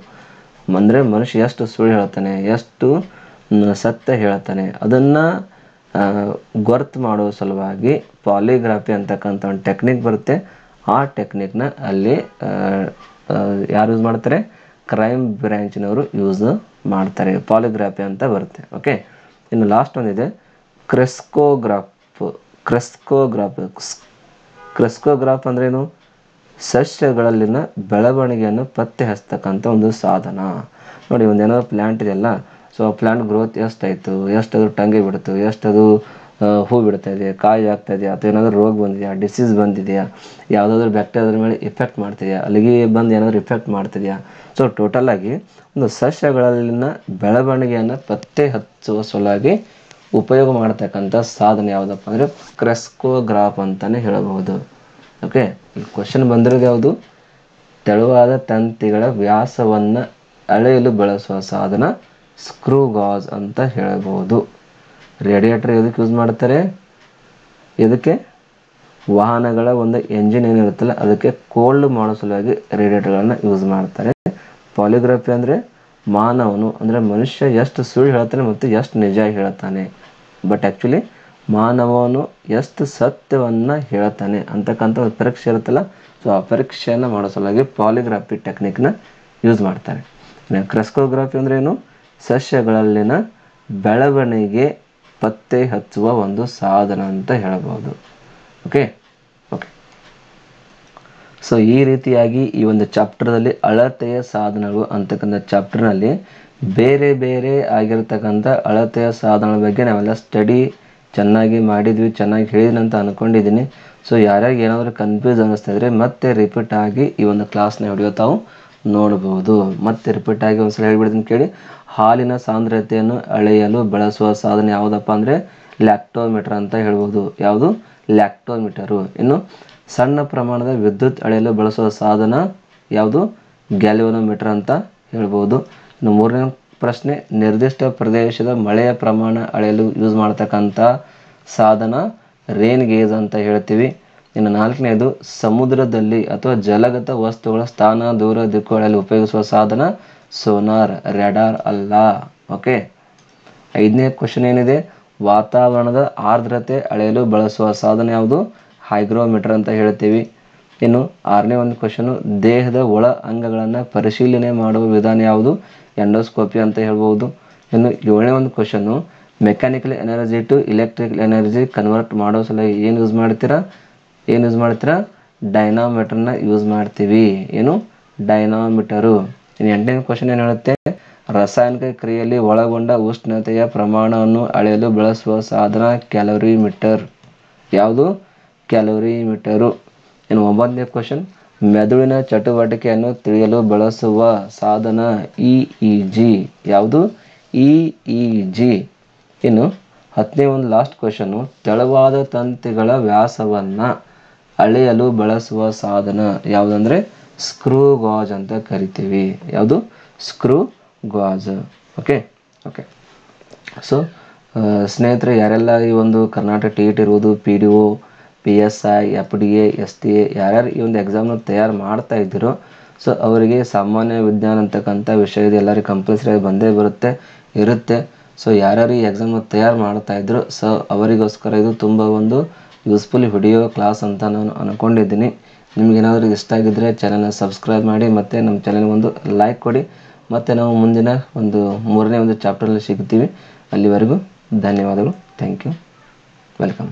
ಅಂದರೆ ಮನುಷ್ಯ ಎಷ್ಟು ಸುಳ್ಳು ಹೇಳ್ತಾನೆ ಎಷ್ಟು ಸತ್ಯ ಹೇಳ್ತಾನೆ ಅದನ್ನು ಗೊರ್ತ್ ಮಾಡುವ ಸಲುವಾಗಿ ಪಾಲಿಗ್ರಾಫಿ ಅಂತಕ್ಕಂಥ ಒಂದು ಟೆಕ್ನಿಕ್ ಬರುತ್ತೆ ಆ ಟೆಕ್ನಿಕ್ನ ಅಲ್ಲಿ ಯಾರು ಯೂಸ್ ಮಾಡ್ತಾರೆ ಕ್ರೈಮ್ ಬ್ರ್ಯಾಂಚ್ನವರು ಯೂಸ್ ಮಾಡ್ತಾರೆ ಪಾಲಿಗ್ರಾಫಿ ಅಂತ ಬರುತ್ತೆ ಓಕೆ ಇನ್ನು ಲಾಸ್ಟ್ ಒಂದಿದೆ ಕ್ರೆಸ್ಕೋಗ್ರಾಫ್ ಕ್ರೆಸ್ಕೋಗ್ರಾಫ್ ಕ್ರೆಸ್ಕೋಗ್ರಾಫ್ ಅಂದ್ರೇನು ಸಸ್ಯಗಳಲ್ಲಿನ ಬೆಳವಣಿಗೆಯನ್ನು ಪತ್ತೆ ಹಚ್ಚತಕ್ಕಂಥ ಒಂದು ಸಾಧನ ನೋಡಿ ಒಂದು ಏನಾದ್ರು ಪ್ಲ್ಯಾಂಟ್ ಇದೆಯಲ್ಲ ಸೊ ಆ ಪ್ಲ್ಯಾಂಟ್ ಗ್ರೋತ್ ಎಷ್ಟಾಯಿತು ಎಷ್ಟು ಟಂಗಿ ಬಿಡ್ತು ಎಷ್ಟು ಹೂ ಬಿಡ್ತಾ ಕಾಯಿ ಆಗ್ತಾ ಇದೆಯಾ ಅಥವಾ ಏನಾದರೂ ರೋಗ ಬಂದಿದೆಯಾ ಡಿಸೀಸ್ ಬಂದಿದೆಯಾ ಯಾವುದಾದ್ರೂ ಬ್ಯಾಕ್ಟೀರಿಯಾದ ಮೇಲೆ ಇಫೆಕ್ಟ್ ಮಾಡ್ತಿದೆಯಾ ಅಲ್ಲಿಗೆ ಬಂದು ಏನಾದರೂ ಇಫೆಕ್ಟ್ ಮಾಡ್ತಿದೆಯಾ ಸೊ ಟೋಟಲಾಗಿ ಒಂದು ಸಸ್ಯಗಳಲ್ಲಿನ ಬೆಳವಣಿಗೆಯನ್ನು ಪತ್ತೆ ಹಚ್ಚುವ ಸಲುವಾಗಿ ಉಪಯೋಗ ಮಾಡ್ತಕ್ಕಂಥ ಸಾಧನ ಯಾವುದಪ್ಪ ಅಂದರೆ ಕ್ರೆಸ್ಕೋಗ್ರಾಫ್ ಅಂತಲೇ ಹೇಳಬಹುದು ಓಕೆ ಈ ಕ್ವಶನ್ ಬಂದಿರೋದು ಯಾವುದು ತೆಳುವಾದ ತಂತಿಗಳ ವ್ಯಾಸವನ್ನು ಅಳೆಯಲು ಬಳಸುವ ಸಾಧನ ಸ್ಕ್ರೂ ಗಾಜ್ ಅಂತ ಹೇಳಬಹುದು ರೇಡಿಯೇಟರ್ ಎದಕ್ಕೆ ಯೂಸ್ ಮಾಡ್ತಾರೆ ಇದಕ್ಕೆ ವಾಹನಗಳ ಒಂದು ಎಂಜಿನ್ ಏನಿರುತ್ತಲ್ಲ ಅದಕ್ಕೆ ಕೋಲ್ಡ್ ಮಾಡೋ ಸಲುವಾಗಿ ರೇಡಿಯೇಟರ್ಗಳನ್ನು ಯೂಸ್ ಮಾಡ್ತಾರೆ ಪಾಲಿಗ್ರಫಿ ಅಂದರೆ ಮಾನವನು ಅಂದರೆ ಮನುಷ್ಯ ಎಷ್ಟು ಸುಳ್ಳು ಹೇಳ್ತಾನೆ ಮತ್ತು ಎಷ್ಟು ನಿಜ ಹೇಳ್ತಾನೆ ಬಟ್ ಆ್ಯಕ್ಚುಲಿ ಮಾನವನು ಎಷ್ಟು ಸತ್ಯವನ್ನು ಹೇಳ್ತಾನೆ ಅಂತಕ್ಕಂಥ ಒಂದು ಪರೀಕ್ಷೆ ಇರುತ್ತಲ್ಲ ಸೊ ಆ ಪರೀಕ್ಷೆಯನ್ನು ಮಾಡೋ ಸಲುವಾಗಿ ಪಾಲಿಗ್ರಾಫಿ ಟೆಕ್ನಿಕ್ನ ಯೂಸ್ ಮಾಡ್ತಾರೆ ಕ್ರೆಸ್ಕೋಗ್ರಾಫಿ ಅಂದ್ರೆ ಏನು ಸಸ್ಯಗಳಲ್ಲಿನ ಬೆಳವಣಿಗೆ ಪತ್ತೆ ಹಚ್ಚುವ ಒಂದು ಸಾಧನ ಅಂತ ಹೇಳಬಹುದು ಓಕೆ ಸೊ ಈ ರೀತಿಯಾಗಿ ಈ ಒಂದು ಚಾಪ್ಟರ್ದಲ್ಲಿ ಅಳತೆಯ ಸಾಧನಗಳು ಅಂತಕ್ಕಂಥ ಚಾಪ್ಟರ್ನಲ್ಲಿ ಬೇರೆ ಬೇರೆ ಆಗಿರತಕ್ಕಂಥ ಅಳತೆಯ ಸಾಧನಗಳ ಬಗ್ಗೆ ನಾವೆಲ್ಲ ಸ್ಟಡಿ ಚೆನ್ನಾಗಿ ಮಾಡಿದ್ವಿ ಚೆನ್ನಾಗಿ ಹೇಳಿದ್ವಿ ಅಂತ ಅಂದ್ಕೊಂಡಿದ್ದೀನಿ ಸೊ ಯಾರ್ಯಾರು ಏನಾದರೂ ಕನ್ಫ್ಯೂಸ್ ಇದ್ರೆ ಮತ್ತೆ ರಿಪೀಟ್ ಆಗಿ ಈ ಒಂದು ಕ್ಲಾಸ್ನ ಹಿಡಿಯೋ ತಾವು ನೋಡಬಹುದು ಮತ್ತೆ ರಿಪೀಟ್ ಆಗಿ ಒಂದ್ಸಲ ಹೇಳ್ಬಿಡ್ತೀನಿ ಕೇಳಿ ಹಾಲಿನ ಸಾಂದ್ರತೆಯನ್ನು ಅಳೆಯಲು ಬಳಸುವ ಸಾಧನ ಯಾವುದಪ್ಪ ಅಂದರೆ ಲ್ಯಾಕ್ಟೋಮೀಟರ್ ಅಂತ ಹೇಳ್ಬೋದು ಯಾವುದು ಲ್ಯಾಕ್ಟೋಮೀಟರು ಇನ್ನು ಸಣ್ಣ ಪ್ರಮಾಣದ ವಿದ್ಯುತ್ ಅಳೆಯಲು ಬಳಸುವ ಸಾಧನ ಯಾವುದು ಗ್ಯಾಲಿಯೋನೋಮೀಟರ್ ಅಂತ ಹೇಳ್ಬೋದು ಇನ್ನು ಮೂರನೇ ಪ್ರಶ್ನೆ ನಿರ್ದಿಷ್ಟ ಪ್ರದೇಶದ ಮಳೆಯ ಪ್ರಮಾಣ ಅಳೆಯಲು ಯೂಸ್ ಮಾಡ್ತಕ್ಕಂಥ ಸಾಧನ ರೇನ್ ಗೇಜ್ ಅಂತ ಹೇಳ್ತೀವಿ ಇನ್ನು ನಾಲ್ಕನೇದು ಸಮುದ್ರದಲ್ಲಿ ಅಥವಾ ಜಲಗತ ವಸ್ತುಗಳ ಸ್ಥಾನ ದೂರ ದಿಕ್ಕು ಅಳೆಯಲು ಉಪಯೋಗಿಸುವ ಸಾಧನ ಸೋನಾರ್ ರೆಡಾರ್ ಅಲ್ಲ ಓಕೆ ಐದನೇ ಕ್ವಶನ್ ಏನಿದೆ ವಾತಾವರಣದ ಆರ್ದ್ರತೆ ಅಳೆಯಲು ಬಳಸುವ ಸಾಧನ ಯಾವುದು ಹೈಗ್ರೋಮೀಟರ್ ಅಂತ ಹೇಳ್ತೀವಿ ಇನ್ನು ಆರನೇ ಒಂದು ಕ್ವಶನು ದೇಹದ ಒಳ ಅಂಗಗಳನ್ನು ಪರಿಶೀಲನೆ ಮಾಡುವ ವಿಧಾನ ಯಾವುದು ಎಂಡೋಸ್ಕೋಪಿ ಅಂತ ಹೇಳ್ಬೋದು ಇನ್ನು ಏಳನೇ ಒಂದು question mechanical energy to electrical energy convert ಮಾಡೋ ಸಲ ಏನು ಯೂಸ್ ಮಾಡ್ತೀರಾ ಏನು ಯೂಸ್ ಮಾಡ್ತೀರಾ ಡೈನಾಮೀಟರ್ನ ಯೂಸ್ ಮಾಡ್ತೀವಿ ಏನು ಡೈನಾಮೀಟರು ಇನ್ನು ಎಂಟನೇ ಕ್ವಶನ್ ಏನು ಹೇಳುತ್ತೆ ರಾಸಾಯನಿಕ ಕ್ರಿಯೆಯಲ್ಲಿ ಒಳಗೊಂಡ ಉಷ್ಣತೆಯ ಪ್ರಮಾಣವನ್ನು ಅಳೆಯಲು ಬಳಸುವ ಸಾಧನ ಕ್ಯಾಲೋರಿಮೀಟರ್ ಯಾವುದು ಕ್ಯಾಲೋರಿಮೀಟರು ಇನ್ನು ಒಂಬತ್ತನೇ ಕ್ವಶನ್ ಮೆದುಳಿನ ಚಟುವಟಿಕೆಯನ್ನು ತಿಳಿಯಲು ಬಳಸುವ ಸಾಧನ ಇ ಇ ಜಿ ಯಾವುದು ಇ ಇ ಜಿ ಇನ್ನು ಹತ್ತನೇ ಒಂದು ಲಾಸ್ಟ್ ಕ್ವಶನು ತೆಳುವಾದ ತಂತಿಗಳ ವ್ಯಾಸವನ್ನು ಅಳೆಯಲು ಬಳಸುವ ಸಾಧನ ಯಾವುದಂದರೆ ಸ್ಕ್ರೂ ಗಾಜ್ ಅಂತ ಕರಿತೀವಿ ಯಾವುದು screw gauge okay okay so ಸ್ನೇಹಿತರೆ ಯಾರೆಲ್ಲ ಈ ಒಂದು ಕರ್ನಾಟಕ ಟಿ ಇಟ್ ಇರ್ಬೋದು P D O P S I F D A S T A ಯಾರ್ಯಾರು ಈ ಒಂದು ಎಕ್ಸಾಮ್ನ ತಯಾರು ಮಾಡ್ತಾ ಇದ್ದೀರೋ ಸೊ ಅವರಿಗೆ ಸಾಮಾನ್ಯ ವಿಜ್ಞಾನ ಅಂತಕ್ಕಂಥ ವಿಷಯದ ಎಲ್ಲರಿಗೂ ಕಂಪಲ್ಸರಿ ಆಗಿ ಬಂದೇ ಬರುತ್ತೆ ಇರುತ್ತೆ ಸೊ ಯಾರ್ಯಾರು ಈ ಎಕ್ಸಾಮ್ನ ತಯಾರು ಮಾಡ್ತಾ ಇದ್ರು ಸೊ ಅವರಿಗೋಸ್ಕರ ಇದು ತುಂಬ ಒಂದು ಯೂಸ್ಫುಲ್ ವಿಡಿಯೋ ಕ್ಲಾಸ್ ಅಂತ ನಾನು ಅಂದ್ಕೊಂಡಿದ್ದೀನಿ ನಿಮಗೇನಾದರೂ ಇಷ್ಟ ಆಗಿದ್ದರೆ ಚಾನಲ್ನ ಸಬ್ಸ್ಕ್ರೈಬ್ ಮಾಡಿ ಮತ್ತು ನಮ್ಮ ಚಾನಲ್ಗೆ ಒಂದು ಲೈಕ್ ಕೊಡಿ ಮತ್ತು ನಾವು ಮುಂದಿನ ಒಂದು ಮೂರನೇ ಒಂದು ಚಾಪ್ಟರ್ನಲ್ಲಿ ಸಿಗ್ತೀವಿ ಅಲ್ಲಿವರೆಗೂ ಧನ್ಯವಾದಗಳು ಥ್ಯಾಂಕ್ ಯು ವೆಲ್ಕಮ್